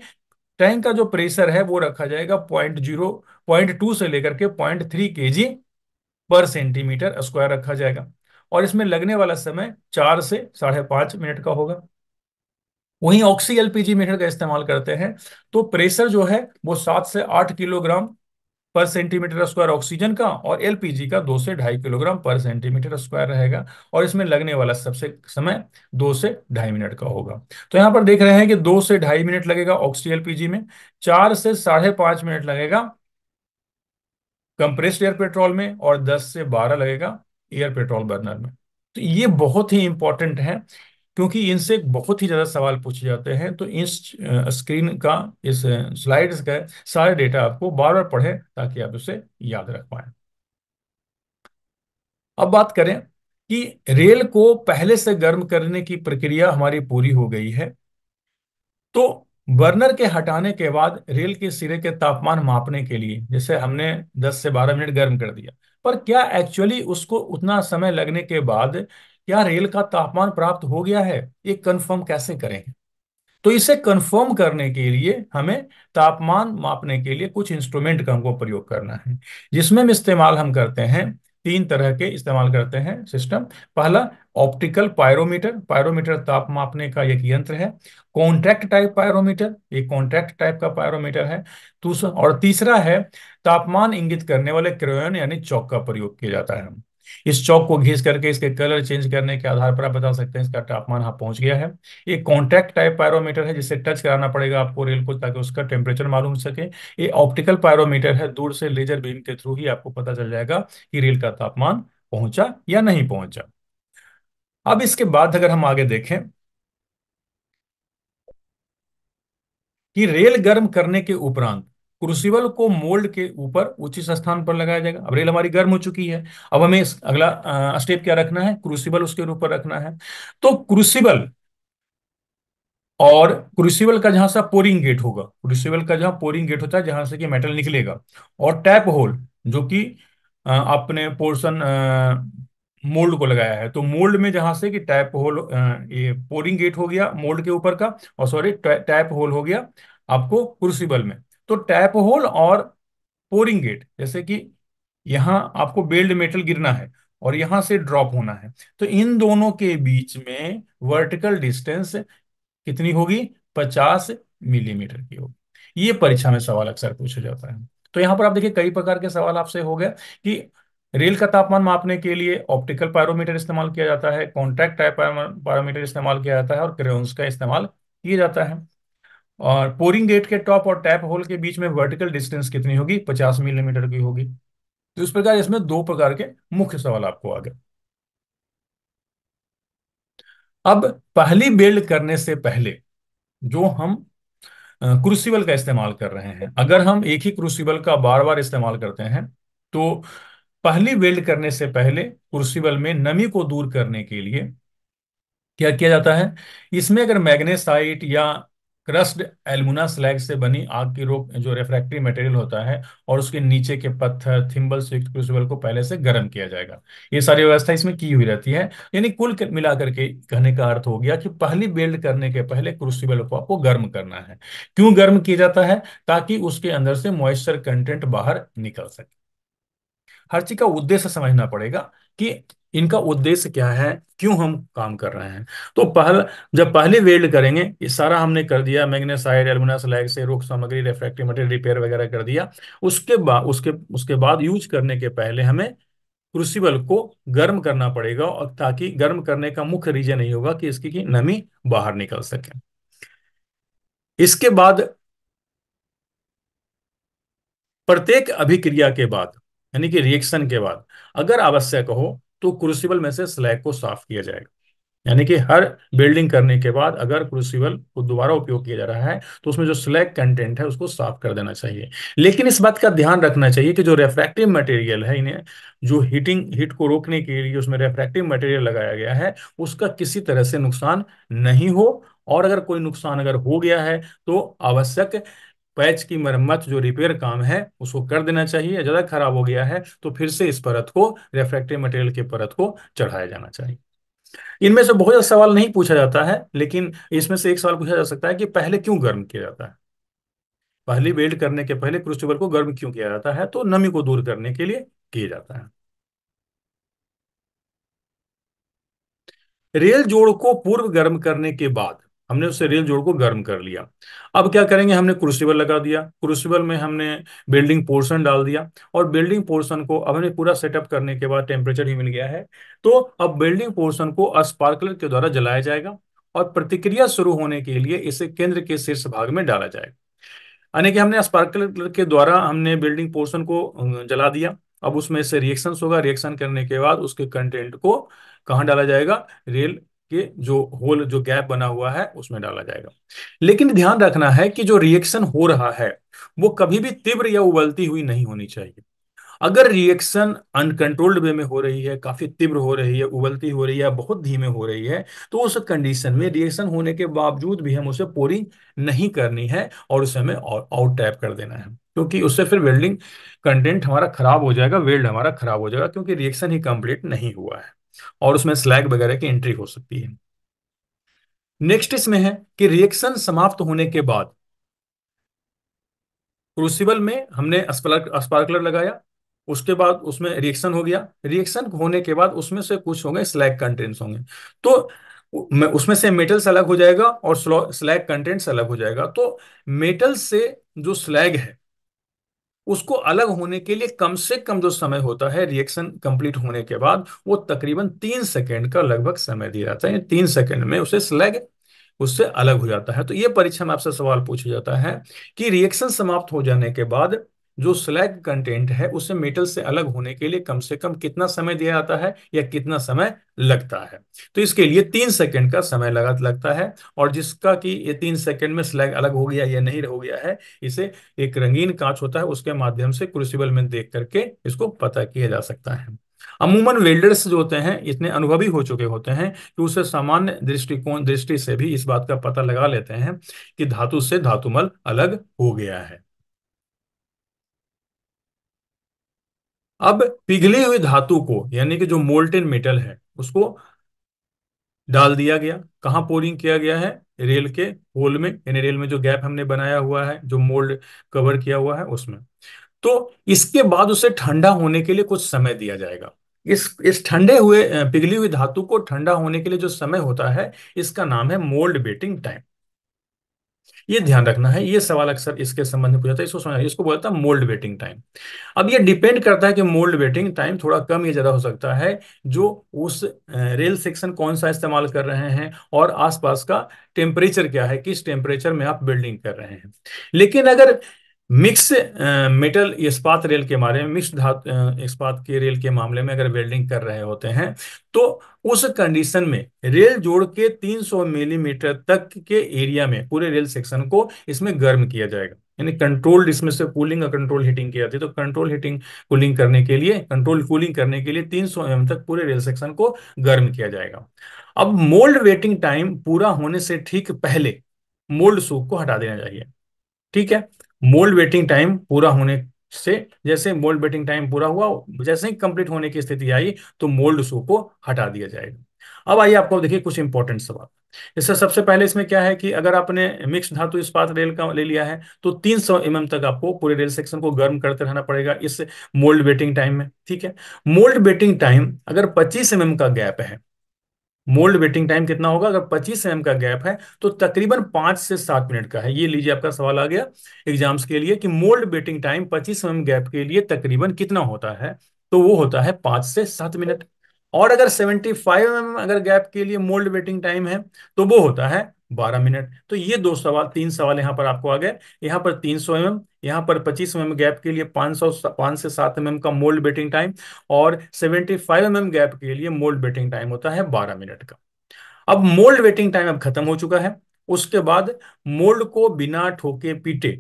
टैंक का जो प्रेशर है वो रखा जाएगा पॉइंट जीरो पॉइंट टू से लेकर के पॉइंट थ्री के जी पर सेंटीमीटर स्क्वायर रखा जाएगा और इसमें लगने वाला समय चार से साढ़े पांच मिनट का होगा वहीं ऑक्सी एलपीजी मीटर का इस्तेमाल करते हैं तो प्रेशर जो है वो सात से आठ किलोग्राम पर सेंटीमीटर स्क्वायर ऑक्सीजन का और एलपीजी का दो से ढाई किलोग्राम पर सेंटीमीटर स्क्वायर रहेगा और इसमें लगने वाला सबसे समय दो से ढाई मिनट का होगा तो यहां पर देख रहे हैं कि दो से ढाई मिनट लगेगा ऑक्सी एलपीजी में चार से साढ़े पांच मिनट लगेगा कंप्रेस्ड एयर पेट्रोल में और 10 से 12 लगेगा एयर पेट्रोल बर्नर में तो ये बहुत ही इंपॉर्टेंट है क्योंकि इनसे बहुत ही ज़्यादा सवाल पूछे जाते हैं तो इस स्क्रीन का इस स्लाइड का सारे डेटा आपको बार बार पढ़े ताकि आप उसे याद रख पाए अब बात करें कि रेल को पहले से गर्म करने की प्रक्रिया हमारी पूरी हो गई है तो बर्नर के हटाने के बाद रेल के सिरे के तापमान मापने के लिए जैसे हमने 10 से 12 मिनट गर्म कर दिया पर क्या एक्चुअली उसको उतना समय लगने के बाद क्या रेल का तापमान प्राप्त हो गया है ये कंफर्म कैसे करेंगे तो इसे कंफर्म करने के लिए हमें तापमान मापने के लिए कुछ इंस्ट्रूमेंट का हमको प्रयोग करना है जिसमें हम इस्तेमाल हम करते हैं तीन तरह के इस्तेमाल करते हैं सिस्टम पहला ऑप्टिकल पायरोमीटर पायरोमीटर ताप मापने का एक यंत्र है कॉन्ट्रैक्ट टाइप पायरोमीटर ये कॉन्ट्रैक्ट टाइप का पायरोमीटर है दूसरा और तीसरा है तापमान इंगित करने वाले क्रोयन यानी चौक का प्रयोग किया जाता है इस चौक को घिस करके इसके कलर चेंज करने के आधार पर आप बता सकते हैं इसका तापमान हाँ पहुंच गया है ये कॉन्टैक्ट टाइप पायरोमीटर है जिसे टच कराना पड़ेगा आपको रेल को ताकि उसका टेम्परेचर मालूम हो सके ये ऑप्टिकल पायरोमीटर है दूर से लेजर बीम के थ्रू ही आपको पता चल जाएगा कि रेल का तापमान पहुंचा या नहीं पहुंचा अब इसके बाद अगर हम आगे देखें कि रेल गर्म करने के उपरांत क्रूसिबल को मोल्ड के ऊपर उचित स्थान पर लगाया जाएगा अब रेल हमारी गर्म हो चुकी है अब हमें अगला स्टेप क्या रखना है क्रूसिबल उसके ऊपर रखना है तो क्रूसिबल और क्रूसिबल का जहां सा पोरिंग गेट होगा क्रूसिबल का जहां पोरिंग गेट होता है जहां से कि मेटल निकलेगा और टैप होल जो कि आपने पोर्सन मोल्ड को लगाया है तो मोल्ड में जहां से कि टैप होल ये पोरिंग गेट हो गया मोल्ड के ऊपर का और सॉरी टैप होल हो गया आपको क्रूसिबल में तो टैप होल और पोरिंग गेट जैसे कि यहां आपको बेल्ड मेटल गिरना है और यहां से ड्रॉप होना है तो इन दोनों के बीच में वर्टिकल डिस्टेंस कितनी होगी पचास मिलीमीटर की होगी ये परीक्षा में सवाल अक्सर पूछा जाता है तो यहां पर आप देखिए कई प्रकार के सवाल आपसे हो गया कि रेल का तापमान मापने के लिए ऑप्टिकल पायरोमीटर इस्तेमाल किया जाता है कॉन्टैक्ट टाइप पायरोमीटर इस्तेमाल किया जाता है और क्रेउंस का इस्तेमाल किया जाता है और पोरिंग गेट के टॉप और टैप होल के बीच में वर्टिकल डिस्टेंस कितनी होगी पचास मिलीमीटर mm की होगी तो इस प्रकार इसमें दो प्रकार के मुख्य सवाल आपको आ गए अब पहली बेल्ड करने से पहले जो हम क्रूसिबल का इस्तेमाल कर रहे हैं अगर हम एक ही क्रूसिबल का बार बार इस्तेमाल करते हैं तो पहली वेल्ड करने से पहले क्रूसिबल में नमी को दूर करने के लिए क्या किया जाता है इसमें अगर मैग्नेसाइट या क्रस्ड एलमुना स्लैग से बनी आग की रोक जो रेफ्रैक्टरी मटेरियल होता है और उसके नीचे के पत्थर थिम्बल संयुक्त क्रूसिबल को पहले से गर्म किया जाएगा ये सारी व्यवस्था इसमें की हुई रहती है यानी कुल मिलाकर के कहने का अर्थ हो गया कि पहली बेल्ड करने के पहले क्रूसिबल को आपको गर्म करना है क्यों गर्म किया जाता है ताकि उसके अंदर से मॉइस्चर कंटेंट बाहर निकल सके हर चीज का उद्देश्य समझना पड़ेगा कि इनका उद्देश्य क्या है क्यों हम काम कर रहे हैं तो पहल जब पहले वेल्ड करेंगे ये सारा हमने कर दिया मैग्नेसाइड एलमिना स्लैग से रुख सामग्री रिफ्रैक्टिव मटेरियल रिपेयर वगैरह कर दिया उसके बाद उसके उसके बाद यूज करने के पहले हमें क्रूसिबल को गर्म करना पड़ेगा और ताकि गर्म करने का मुख्य रीजन यही होगा कि इसकी की नमी बाहर निकल सके इसके बाद प्रत्येक अभिक्रिया के बाद यानी कि रिएक्शन के बाद अगर आवश्यक हो तो क्रूसिबल में से स्लैग को साफ किया जाएगा यानी कि हर बिल्डिंग करने के बाद अगर क्रूसिबल को दोबारा उपयोग किया जा रहा है तो उसमें जो स्लैग कंटेंट है उसको साफ कर देना चाहिए लेकिन इस बात का ध्यान रखना चाहिए कि जो रेफ्रैक्टिव मटेरियल है इन्हें जो हीटिंग हीट को रोकने के लिए उसमें रेफ्रैक्टिव मटेरियल लगाया गया है उसका किसी तरह से नुकसान नहीं हो और अगर कोई नुकसान अगर हो गया है तो आवश्यक पैच की मरम्मत जो रिपेयर काम है उसको कर देना चाहिए ज़्यादा खराब हो गया है तो फिर से इस परत को रेफ्रेक्टिव मटेरियल के परत को चढ़ाया जाना चाहिए इनमें से बहुत ज़्यादा सवाल नहीं पूछा जाता है लेकिन इसमें से एक सवाल पूछा जा सकता है कि पहले क्यों गर्म किया जाता है पहली बेल्ट करने के पहले क्रूस्टेबल को गर्म क्यों किया जाता है तो नमी को दूर करने के लिए किया जाता है रेल जोड़ को पूर्व गर्म करने के बाद हमने उससे रेल जोड़ को गर्म कर लिया अब क्या करेंगे हमने क्रूसिबल लगा दिया क्रूसिबल में हमने बिल्डिंग पोर्शन डाल दिया और बिल्डिंग पोर्शन को अब हमने पूरा सेटअप करने के बाद टेम्परेचर भी मिल गया है तो अब बिल्डिंग पोर्शन को स्पार्कलर के द्वारा जलाया जाएगा और प्रतिक्रिया शुरू होने के लिए इसे केंद्र के शीर्ष भाग में डाला जाएगा यानी कि हमने स्पार्कलर के द्वारा हमने बिल्डिंग पोर्शन को जला दिया अब उसमें से रिएक्शन होगा रिएक्शन करने के बाद उसके कंटेंट को कहा डाला जाएगा रेल के जो होल जो गैप बना हुआ है उसमें डाला जाएगा लेकिन ध्यान रखना है कि जो रिएक्शन हो रहा है वो कभी भी तीव्र या उबलती हुई नहीं होनी चाहिए अगर रिएक्शन अनकंट्रोल्ड वे में हो रही है काफी तीव्र हो रही है उबलती हो रही है बहुत धीमे हो रही है तो उस कंडीशन में रिएक्शन होने के बावजूद भी हम उसे पूरी नहीं करनी है और उसे हमें आउट टैप कर देना है क्योंकि उससे फिर वेल्डिंग कंटेंट हमारा खराब हो जाएगा वेल्ड हमारा खराब हो जाएगा क्योंकि रिएक्शन ही कंप्लीट नहीं हुआ है और उसमें स्लैग वगैरह की एंट्री हो सकती है नेक्स्ट इसमें है कि रिएक्शन समाप्त होने के बाद क्रूसिबल में हमने स्पार्कलर लगाया उसके बाद उसमें रिएक्शन हो गया रिएक्शन होने के बाद उसमें से कुछ होंगे स्लैग कंटेंट्स होंगे तो उसमें से मेटल्स अलग हो जाएगा और स्लैग कंटेंट्स अलग हो जाएगा तो मेटल से जो स्लैग है उसको अलग होने के लिए कम से कम जो समय होता है रिएक्शन कंप्लीट होने के बाद वो तकरीबन तीन सेकेंड का लगभग समय दिया जाता है तीन सेकेंड में उसे स्लैग उससे अलग हो जाता है तो ये परीक्षा में आपसे सवाल पूछा जाता है कि रिएक्शन समाप्त हो जाने के बाद जो स्लैग कंटेंट है उसे मेटल से अलग होने के लिए कम से कम कितना समय दिया जाता है या कितना समय लगता है तो इसके लिए तीन सेकंड का समय लगा लगता है और जिसका कि ये तीन सेकंड में स्लैग अलग हो गया या नहीं हो गया है इसे एक रंगीन कांच होता है उसके माध्यम से क्रूसिबल में देख करके इसको पता किया जा सकता है अमूमन वेल्डर्स जो होते हैं इतने अनुभवी हो चुके होते हैं कि उसे सामान्य दृष्टिकोण दृष्टि से भी इस बात का पता लगा लेते हैं कि धातु से धातुमल अलग हो गया है अब पिघली हुई धातु को यानी कि जो मोल्टेन मेटल है उसको डाल दिया गया कहा पोरिंग किया गया है रेल के होल में यानी रेल में जो गैप हमने बनाया हुआ है जो मोल्ड कवर किया हुआ है उसमें तो इसके बाद उसे ठंडा होने के लिए कुछ समय दिया जाएगा इस इस ठंडे हुए पिघली हुई धातु को ठंडा होने के लिए जो समय होता है इसका नाम है मोल्ड बेटिंग टाइम ये ध्यान रखना है ये सवाल अक्सर इसके संबंध में पूछा था इसको इसको बोलता है मोल्ड वेटिंग टाइम अब ये डिपेंड करता है कि मोल्ड वेटिंग टाइम थोड़ा कम या ज़्यादा हो सकता है जो उस रेल सेक्शन कौन सा इस्तेमाल कर रहे हैं और आसपास का टेम्परेचर क्या है किस टेम्परेचर में आप बिल्डिंग कर रहे हैं लेकिन अगर मिक्स मेटल इस्पात रेल के बारे में मिक्स धातु इस्पात के रेल के मामले में अगर वेल्डिंग कर रहे होते हैं तो उस कंडीशन में रेल जोड़ के 300 मिलीमीटर mm तक के एरिया में पूरे रेल सेक्शन को इसमें गर्म किया जाएगा यानी कंट्रोल्ड इसमें से कूलिंग और कंट्रोल हीटिंग की जाती है तो कंट्रोल हीटिंग कूलिंग करने के लिए कंट्रोल कूलिंग करने के लिए तीन सौ mm तक पूरे रेल सेक्शन को गर्म किया जाएगा अब मोल्ड वेटिंग टाइम पूरा होने से ठीक पहले मोल्ड सूख को हटा देना चाहिए ठीक है मोल्ड वेटिंग टाइम पूरा होने से जैसे मोल्ड वेटिंग टाइम पूरा हुआ जैसे ही कंप्लीट होने की स्थिति आई तो मोल्ड शो को हटा दिया जाएगा अब आइए आपको देखिए कुछ इंपॉर्टेंट सवाल इससे सबसे पहले इसमें क्या है कि अगर आपने मिक्स धातु इस्पात रेल का ले लिया है तो 300 सौ mm तक आपको पूरे रेल सेक्शन को गर्म करते रहना पड़ेगा इस मोल्ड वेटिंग टाइम में ठीक है मोल्ड वेटिंग टाइम अगर 25 एम mm का गैप है मोल्ड वेटिंग टाइम कितना होगा अगर 25 एम का गैप है तो तकरीबन पांच से सात मिनट का है ये लीजिए आपका सवाल आ गया एग्जाम्स के लिए कि mould waiting time 25 m gap के लिए तकरीबन कितना होता है तो वो होता है पांच से सात मिनट और अगर 75 फाइव एम अगर गैप के लिए मोल्ड वेटिंग टाइम है तो वो होता है बारह मिनट तो ये दो सवाल तीन सवाल यहाँ पर आपको आ गए यहाँ पर तीन सौ एम यहाँ पर पच्चीस एम गैप के लिए पाँच सौ पाँच से सात एम का मोल्ड बेटिंग टाइम और सेवेंटी फाइव एम गैप के लिए मोल्ड बेटिंग टाइम होता है बारह मिनट का अब मोल्ड वेटिंग टाइम अब खत्म हो चुका है उसके बाद मोल्ड को बिना ठोके पीटे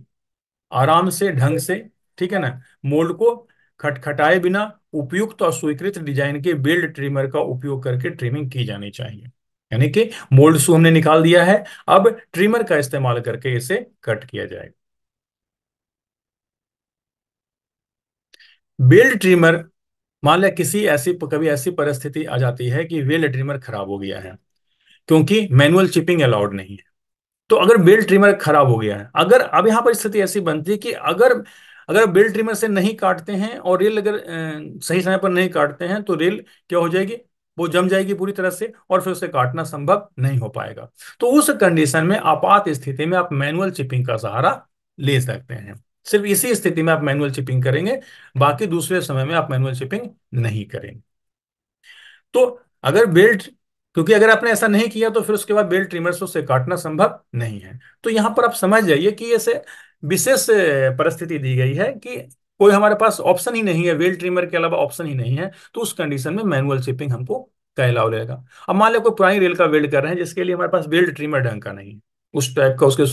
आराम से ढंग से ठीक है ना मोल्ड को खटखटाए बिना उपयुक्त और स्वीकृत डिजाइन के बिल्ड ट्रिमर का उपयोग करके ट्रिमिंग की जानी चाहिए यानी कि मोल्ड सू हमने निकाल दिया है अब ट्रिमर का इस्तेमाल करके इसे कट किया जाएगा बेल्ट ट्रिमर मान लिया किसी ऐसी कभी ऐसी परिस्थिति आ जाती है कि वेल्ड ट्रिमर खराब हो गया है क्योंकि मैनुअल चिपिंग अलाउड नहीं है तो अगर बेल्ट ट्रिमर खराब हो गया है अगर अब यहां पर स्थिति ऐसी बनती है कि अगर अगर बेल्ट ट्रिमर से नहीं काटते हैं और रेल अगर सही समय पर नहीं काटते हैं तो रेल क्या हो जाएगी वो जम जाएगी पूरी तरह से और फिर उसे काटना संभव नहीं हो पाएगा तो उस कंडीशन में आपात स्थिति में आप मैनुअल चिपिंग का सहारा ले सकते हैं सिर्फ इसी स्थिति में आप मैनुअल चिपिंग करेंगे बाकी दूसरे समय में आप मैनुअल चिपिंग नहीं करेंगे तो अगर बेल्ट क्योंकि अगर आपने ऐसा नहीं किया तो फिर उसके बाद बेल्ट ट्रिमर से उसे काटना संभव नहीं है तो यहां पर आप समझ जाइए कि ऐसे विशेष परिस्थिति दी गई है कि कोई हमारे पास ऑप्शन ही नहीं है वेल ट्रिमर के अलावा ऑप्शन ही नहीं है तो उस कंडीशन में मैनुअल चिपिंग हमको कहलाव लेगा अब मान लो कोई पुरानी रेल का वेल्ड कर रहे हैं जिसके लिए हमारे पास वेल्ड ट्रिमर ढंग का नहीं है उस टाइप का उसके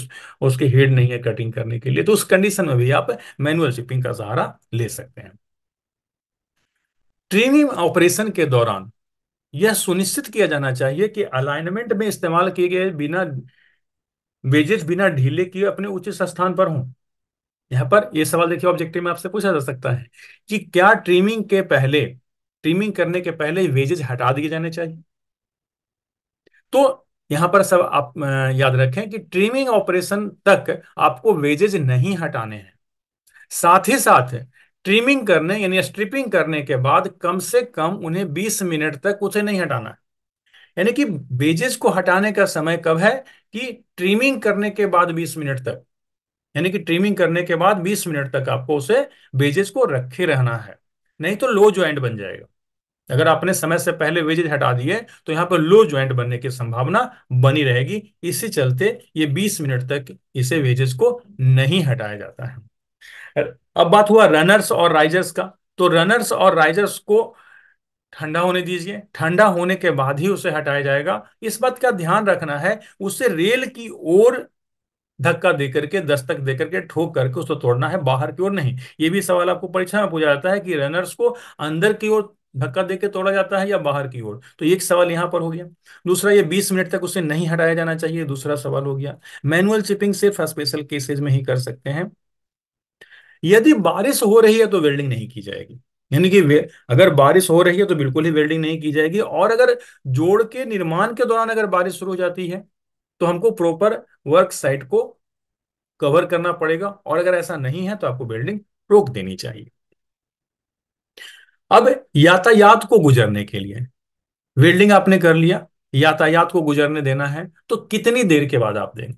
उसके हेड नहीं है कटिंग करने के लिए तो उस कंडीशन में भी आप मैनुअल शिपिंग का सहारा ले सकते हैं ट्रिमिंग ऑपरेशन के दौरान यह सुनिश्चित किया जाना चाहिए कि अलाइनमेंट में इस्तेमाल किए गए बिना वेजेस बिना ढीले किए अपने उचित स्थान पर हों यहाँ पर ये सवाल देखिए ऑब्जेक्टिव में आपसे पूछा जा सकता है कि क्या ट्रिमिंग के पहले ट्रिमिंग करने के पहले वेजेज हटा दिए जाने चाहिए तो यहां पर सब आप याद रखें कि ट्रिमिंग ऑपरेशन तक आपको वेजेज नहीं हटाने हैं साथ ही साथ ट्रिमिंग करने यानी स्ट्रिपिंग करने के बाद कम से कम उन्हें 20 मिनट तक उसे नहीं हटाना है यानी कि वेजेस को हटाने का समय कब है कि ट्रिमिंग करने के बाद 20 मिनट तक यानी कि ट्रिमिंग करने के बाद 20 मिनट तक आपको उसे बेजेस को रखे रहना है नहीं तो लो ज्वाइंट बन जाएगा अगर आपने समय से पहले वेजेज हटा दिए तो यहाँ पर लो ज्वाइंट बनने की संभावना बनी रहेगी इसी चलते ये 20 मिनट तक इसे वेजेस को नहीं हटाया जाता है अब बात हुआ रनर्स और राइजर्स का तो रनर्स और राइजर्स को ठंडा होने दीजिए ठंडा होने के बाद ही उसे हटाया जाएगा इस बात का ध्यान रखना है उसे रेल की ओर धक्का दे करके दस्तक दे करके ठोक करके उसको तोड़ना है बाहर की ओर नहीं ये भी सवाल आपको परीक्षा में पूछा जाता है कि रनर्स को अंदर की ओर धक्का देके तोड़ा जाता है या बाहर की ओर तो एक सवाल यहाँ पर हो गया दूसरा ये 20 मिनट तक उसे नहीं हटाया जाना चाहिए दूसरा सवाल हो गया मैनुअल चिपिंग सिर्फ स्पेशल केसेज में ही कर सकते हैं यदि बारिश हो रही है तो वेल्डिंग नहीं की जाएगी यानी कि अगर बारिश हो रही है तो बिल्कुल ही वेल्डिंग नहीं की जाएगी और अगर जोड़ के निर्माण के दौरान अगर बारिश शुरू हो जाती है तो हमको प्रॉपर वर्क साइट को कवर करना पड़ेगा और अगर ऐसा नहीं है तो आपको बिल्डिंग रोक देनी चाहिए अब यातायात को गुजरने के लिए बिल्डिंग आपने कर लिया यातायात को गुजरने देना है तो कितनी देर के बाद आप देंगे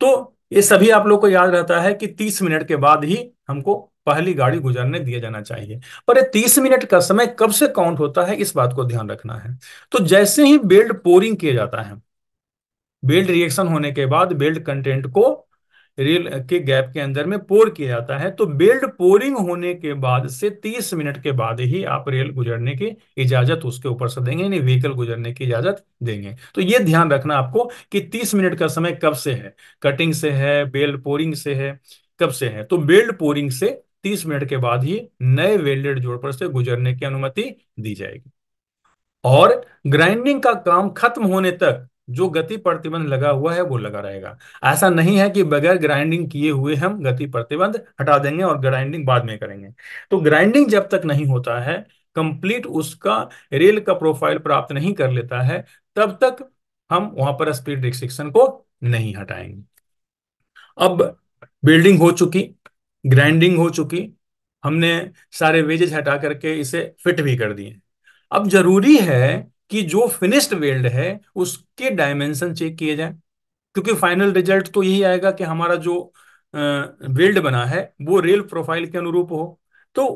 तो ये सभी आप लोग को याद रहता है कि तीस मिनट के बाद ही हमको पहली गाड़ी गुजरने दिया जाना चाहिए पर ये तीस मिनट का समय कब से काउंट होता है इस बात को ध्यान रखना है तो जैसे ही बेल्ट पोरिंग किया जाता है बेल्ड रिएक्शन होने के बाद बेल्ड कंटेंट को रेल के गैप के अंदर में पोर किया जाता है तो बेल्ड पोरिंग होने के बाद से 30 मिनट के बाद ही आप रेल गुजरने की इजाजत उसके ऊपर से देंगे यानी व्हीकल गुजरने की इजाजत देंगे तो ये ध्यान रखना आपको कि 30 मिनट का समय कब से है कटिंग से है बेल्ड पोरिंग से है कब से है तो बेल्ड पोरिंग से 30 मिनट के बाद ही नए वेल्डेड जोड़ पर से गुजरने की अनुमति दी जाएगी और ग्राइंडिंग का काम खत्म होने तक जो गति प्रतिबंध लगा हुआ है वो लगा रहेगा ऐसा नहीं है कि बगैर ग्राइंडिंग किए हुए हम गति प्रतिबंध हटा देंगे और ग्राइंडिंग बाद में करेंगे तो ग्राइंडिंग जब तक नहीं होता है कंप्लीट उसका रेल का प्रोफाइल प्राप्त नहीं कर लेता है तब तक हम वहां पर स्पीड रिस्ट्रिक्शन को नहीं हटाएंगे अब बिल्डिंग हो चुकी ग्राइंडिंग हो चुकी हमने सारे वेजेस हटा करके इसे फिट भी कर दिए अब जरूरी है कि जो फिनिश्ड वेल्ड है उसके डायमेंशन चेक किए जाए क्योंकि फाइनल रिजल्ट तो यही आएगा कि हमारा जो वेल्ड बना है वो रेल प्रोफाइल के अनुरूप हो तो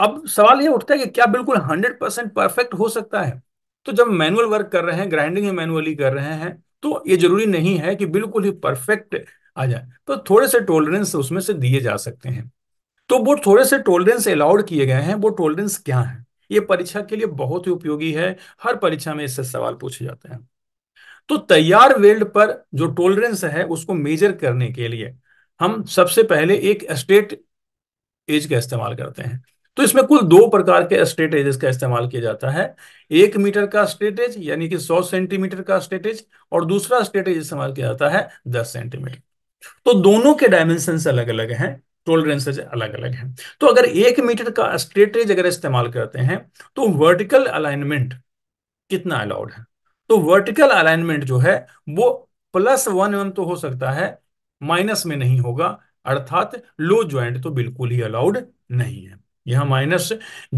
अब सवाल ये उठता है कि क्या बिल्कुल हंड्रेड परसेंट परफेक्ट हो सकता है तो जब मैनुअल वर्क कर रहे हैं ग्राइंडिंग मैनुअली कर रहे हैं तो ये जरूरी नहीं है कि बिल्कुल ही परफेक्ट आ जाए तो थोड़े से टोलरेंस उसमें से दिए जा सकते हैं तो वो थोड़े से टोलरेंस अलाउड किए गए हैं वो टोलरेंस क्या है ये परीक्षा के लिए बहुत ही उपयोगी है हर परीक्षा में इससे सवाल पूछे जाते हैं तो तैयार वेल्ड पर जो टोलरेंस है उसको मेजर करने के लिए हम सबसे पहले एक स्टेट एज का इस्तेमाल करते हैं तो इसमें कुल दो प्रकार के स्टेट एजेस का इस्तेमाल किया जाता है एक मीटर का स्टेट एज यानी कि सौ सेंटीमीटर का स्टेट एज और दूसरा स्टेट एज इस्तेमाल किया जाता है दस सेंटीमीटर तो दोनों के डायमेंशन अलग अलग हैं टोलरेंसेज अलग अलग हैं तो अगर एक मीटर का स्ट्रेटेज अगर इस्तेमाल करते हैं तो वर्टिकल अलाइनमेंट कितना अलाउड है तो वर्टिकल अलाइनमेंट जो है वो प्लस वन एम तो हो सकता है माइनस में नहीं होगा अर्थात लो ज्वाइंट तो बिल्कुल ही अलाउड नहीं है यहां माइनस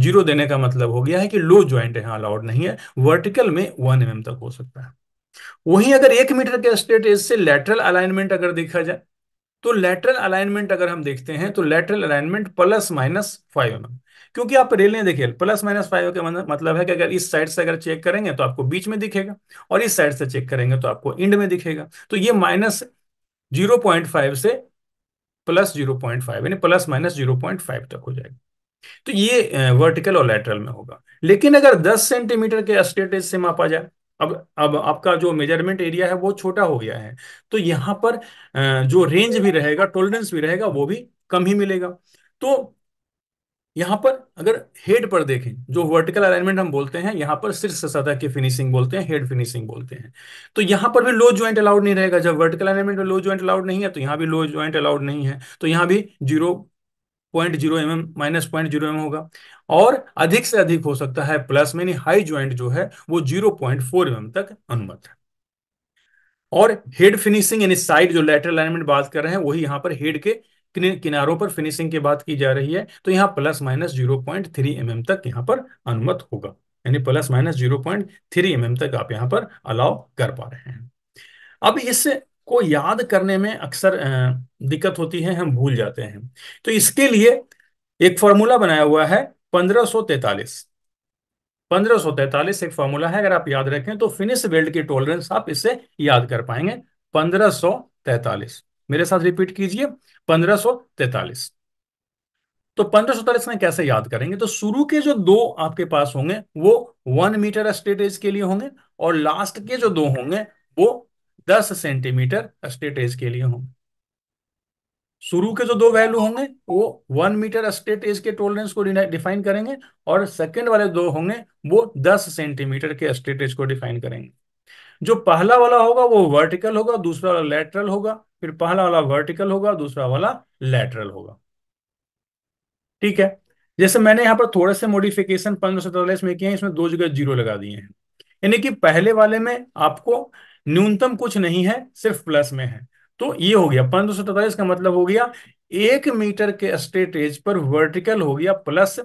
जीरो देने का मतलब हो गया है कि लो ज्वाइंट यहां अलाउड नहीं है वर्टिकल में वन एम mm तक हो सकता है वहीं अगर एक मीटर के स्टेट से लेटरल अलाइनमेंट अगर देखा जाए तो लेटरल अलाइनमेंट अगर हम देखते हैं तो lateral alignment plus minus five m क्योंकि आप ने देखिए प्लस माइनस फाइव के मतलब है कि अगर इस साइड से अगर चेक करेंगे तो आपको बीच में दिखेगा और इस साइड से चेक करेंगे तो आपको इंड में दिखेगा तो ये माइनस जीरो पॉइंट फाइव से प्लस जीरो पॉइंट फाइव यानी plus minus zero point five तक हो जाएगा तो ये वर्टिकल और लेटरल में होगा लेकिन अगर दस सेंटीमीटर के स्टेटेज से मापा जाए अब अब आपका जो मेजरमेंट एरिया है वो छोटा हो गया है तो यहाँ पर जो रेंज भी रहेगा टोलरेंस भी रहेगा वो भी कम ही मिलेगा तो यहाँ पर अगर हेड पर देखें जो वर्टिकल अलाइनमेंट हम बोलते हैं यहाँ पर शीर्ष सतह की फिनिशिंग बोलते हैं हेड फिनिशिंग बोलते हैं तो यहाँ पर भी लो ज्वाइंट अलाउड नहीं रहेगा जब वर्टिकल अलाइनमेंट में लो ज्वाइंट अलाउड नहीं है तो यहाँ भी लो ज्वाइंट अलाउड नहीं है तो यहाँ भी zero point zero m m minus point zero m होगा और अधिक से अधिक हो सकता है प्लस में हाई ज्वाइंट जो है वो जीरो पॉइंट फोर एम तक अनुमत है और हेड फिनिशिंग यानी साइड जो लेटर अलाइनमेंट बात कर रहे हैं वही यहां पर हेड के किनारों पर फिनिशिंग की बात की जा रही है तो यहाँ plus minus zero point three m m तक यहाँ पर अनुमत होगा यानी plus minus zero point three m m तक आप यहाँ पर अलाउ कर पा रहे हैं अब इस को याद करने में अक्सर दिक्कत होती है हम भूल जाते हैं तो इसके लिए एक फॉर्मूला बनाया हुआ है पंद्रह सो तैतालीस पंद्रह सो तैतालीस एक फॉर्मूला है अगर आप याद रखें तो फिनिश वेल्ड की टॉलरेंस आप इससे याद कर पाएंगे पंद्रह सौ तैतालीस मेरे साथ रिपीट कीजिए पंद्रह सो तैतालीस तो पंद्रह सौ तैतालीस में कैसे याद करेंगे तो शुरू के जो दो आपके पास होंगे वो वन मीटर स्टेटेज के लिए होंगे और लास्ट के जो दो होंगे वो दस सेंटीमीटर स्टेटेज के लिए होंगे शुरू के जो दो वैल्यू होंगे वो वन मीटर स्टेट एज के टोलरेंस को डिफाइन करेंगे और सेकेंड वाले दो होंगे वो दस सेंटीमीटर के स्टेट एज को डिफाइन करेंगे जो पहला वाला होगा वो वर्टिकल होगा दूसरा वाला लेटरल होगा फिर पहला वाला वर्टिकल होगा दूसरा वाला लेटरल होगा ठीक है जैसे मैंने यहाँ पर थोड़े से मॉडिफिकेशन पंद्रह सैतालीस में किए हैं इसमें दो जगह जीरो लगा दिए हैं यानी कि पहले वाले में आपको न्यूनतम कुछ नहीं है सिर्फ प्लस में है तो ये हो गया पंद्रह तैतालीस का मतलब हो गया एक मीटर के स्ट्रेट एज पर वर्टिकल हो गया plus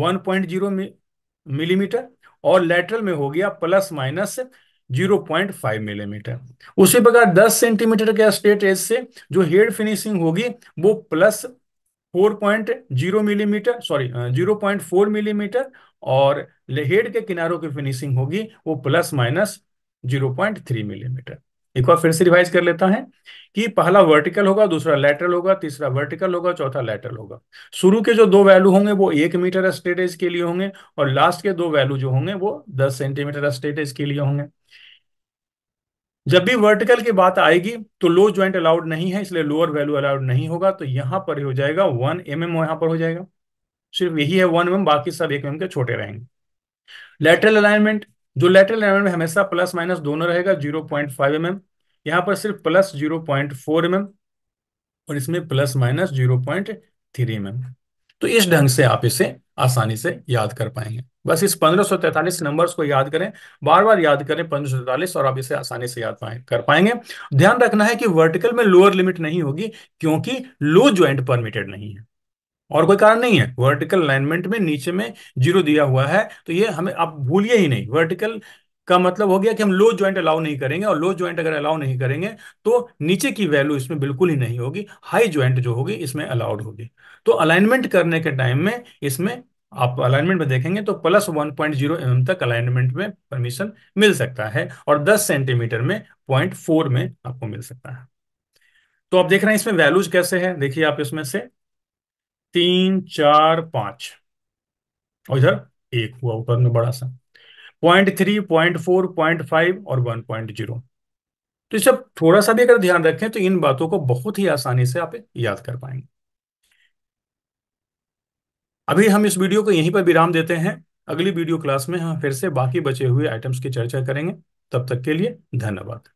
one point zero millimetre और लेटरल में हो गया plus minus zero point five millimetre उसी प्रकार दस सेंटीमीटर के स्ट्रेट एज से जो हेड फिनिशिंग होगी वो plus four point zero millimetre sorry zero point four millimetre और हेड के किनारों की फिनिशिंग होगी वो plus minus zero point three millimetre एक बार फिर से रिवाइज कर लेता है कि पहला वर्टिकल होगा दूसरा लेटरल होगा तीसरा वर्टिकल होगा चौथा लेटरल होगा शुरू के जो दो वैल्यू होंगे वो एक मीटर स्टेटेज के लिए होंगे और लास्ट के दो वैल्यू जो होंगे वो दस सेंटीमीटर स्टेटेज के लिए होंगे जब भी वर्टिकल की बात आएगी तो लो ज्वाइंट अलाउड नहीं है इसलिए लोअर वैल्यू अलाउड नहीं होगा तो यहां पर हो जाएगा वन एम एम यहां पर हो जाएगा सिर्फ यही है वन एम mm, बाकी सब एक एम mm के छोटे रहेंगे लेटरल अलाइनमेंट जो लेटरल एमएम में हमेशा प्लस माइनस दोनों रहेगा zero point five m m यहाँ पर सिर्फ plus zero point four m m और इसमें plus minus zero point three m m तो इस ढंग से आप इसे आसानी से याद कर पाएंगे बस इस पंद्रह सौ तैतालीस नंबर्स को याद करें बार बार याद करें पंद्रह सौ तैतालीस और आप इसे आसानी से याद पाए, कर पाएंगे ध्यान रखना है कि वर्टिकल में लोअर लिमिट नहीं होगी क्योंकि लो ज्वाइंट परमिटेड नहीं है और कोई कारण नहीं है वर्टिकल अलाइनमेंट में नीचे में जीरो दिया हुआ है तो ये हमें आप भूलिए ही नहीं वर्टिकल का मतलब हो गया कि हम लो ज्वाइंट अलाउ नहीं करेंगे और लो ज्वाइंट अगर अलाउ नहीं करेंगे तो नीचे की वैल्यू इसमें बिल्कुल ही नहीं होगी हाई ज्वाइंट जो होगी इसमें अलाउड होगी तो अलाइनमेंट करने के टाइम में इसमें आप अलाइनमेंट में देखेंगे तो plus one point zero m तक अलाइनमेंट में परमिशन मिल सकता है और दस सेंटीमीटर में पॉइंट फोर में आपको मिल सकता है तो आप देख रहे हैं इसमें वैल्यूज कैसे है देखिए आप इसमें से तीन चार पांच और इधर एक हुआ ऊपर में बड़ा सा point three point four point five और वन पॉइंट जीरो तो सब थोड़ा सा भी अगर ध्यान रखें तो इन बातों को बहुत ही आसानी से आप याद कर पाएंगे अभी हम इस वीडियो को यहीं पर विराम देते हैं अगली वीडियो क्लास में हम फिर से बाकी बचे हुए आइटम्स की चर्चा करेंगे तब तक के लिए धन्यवाद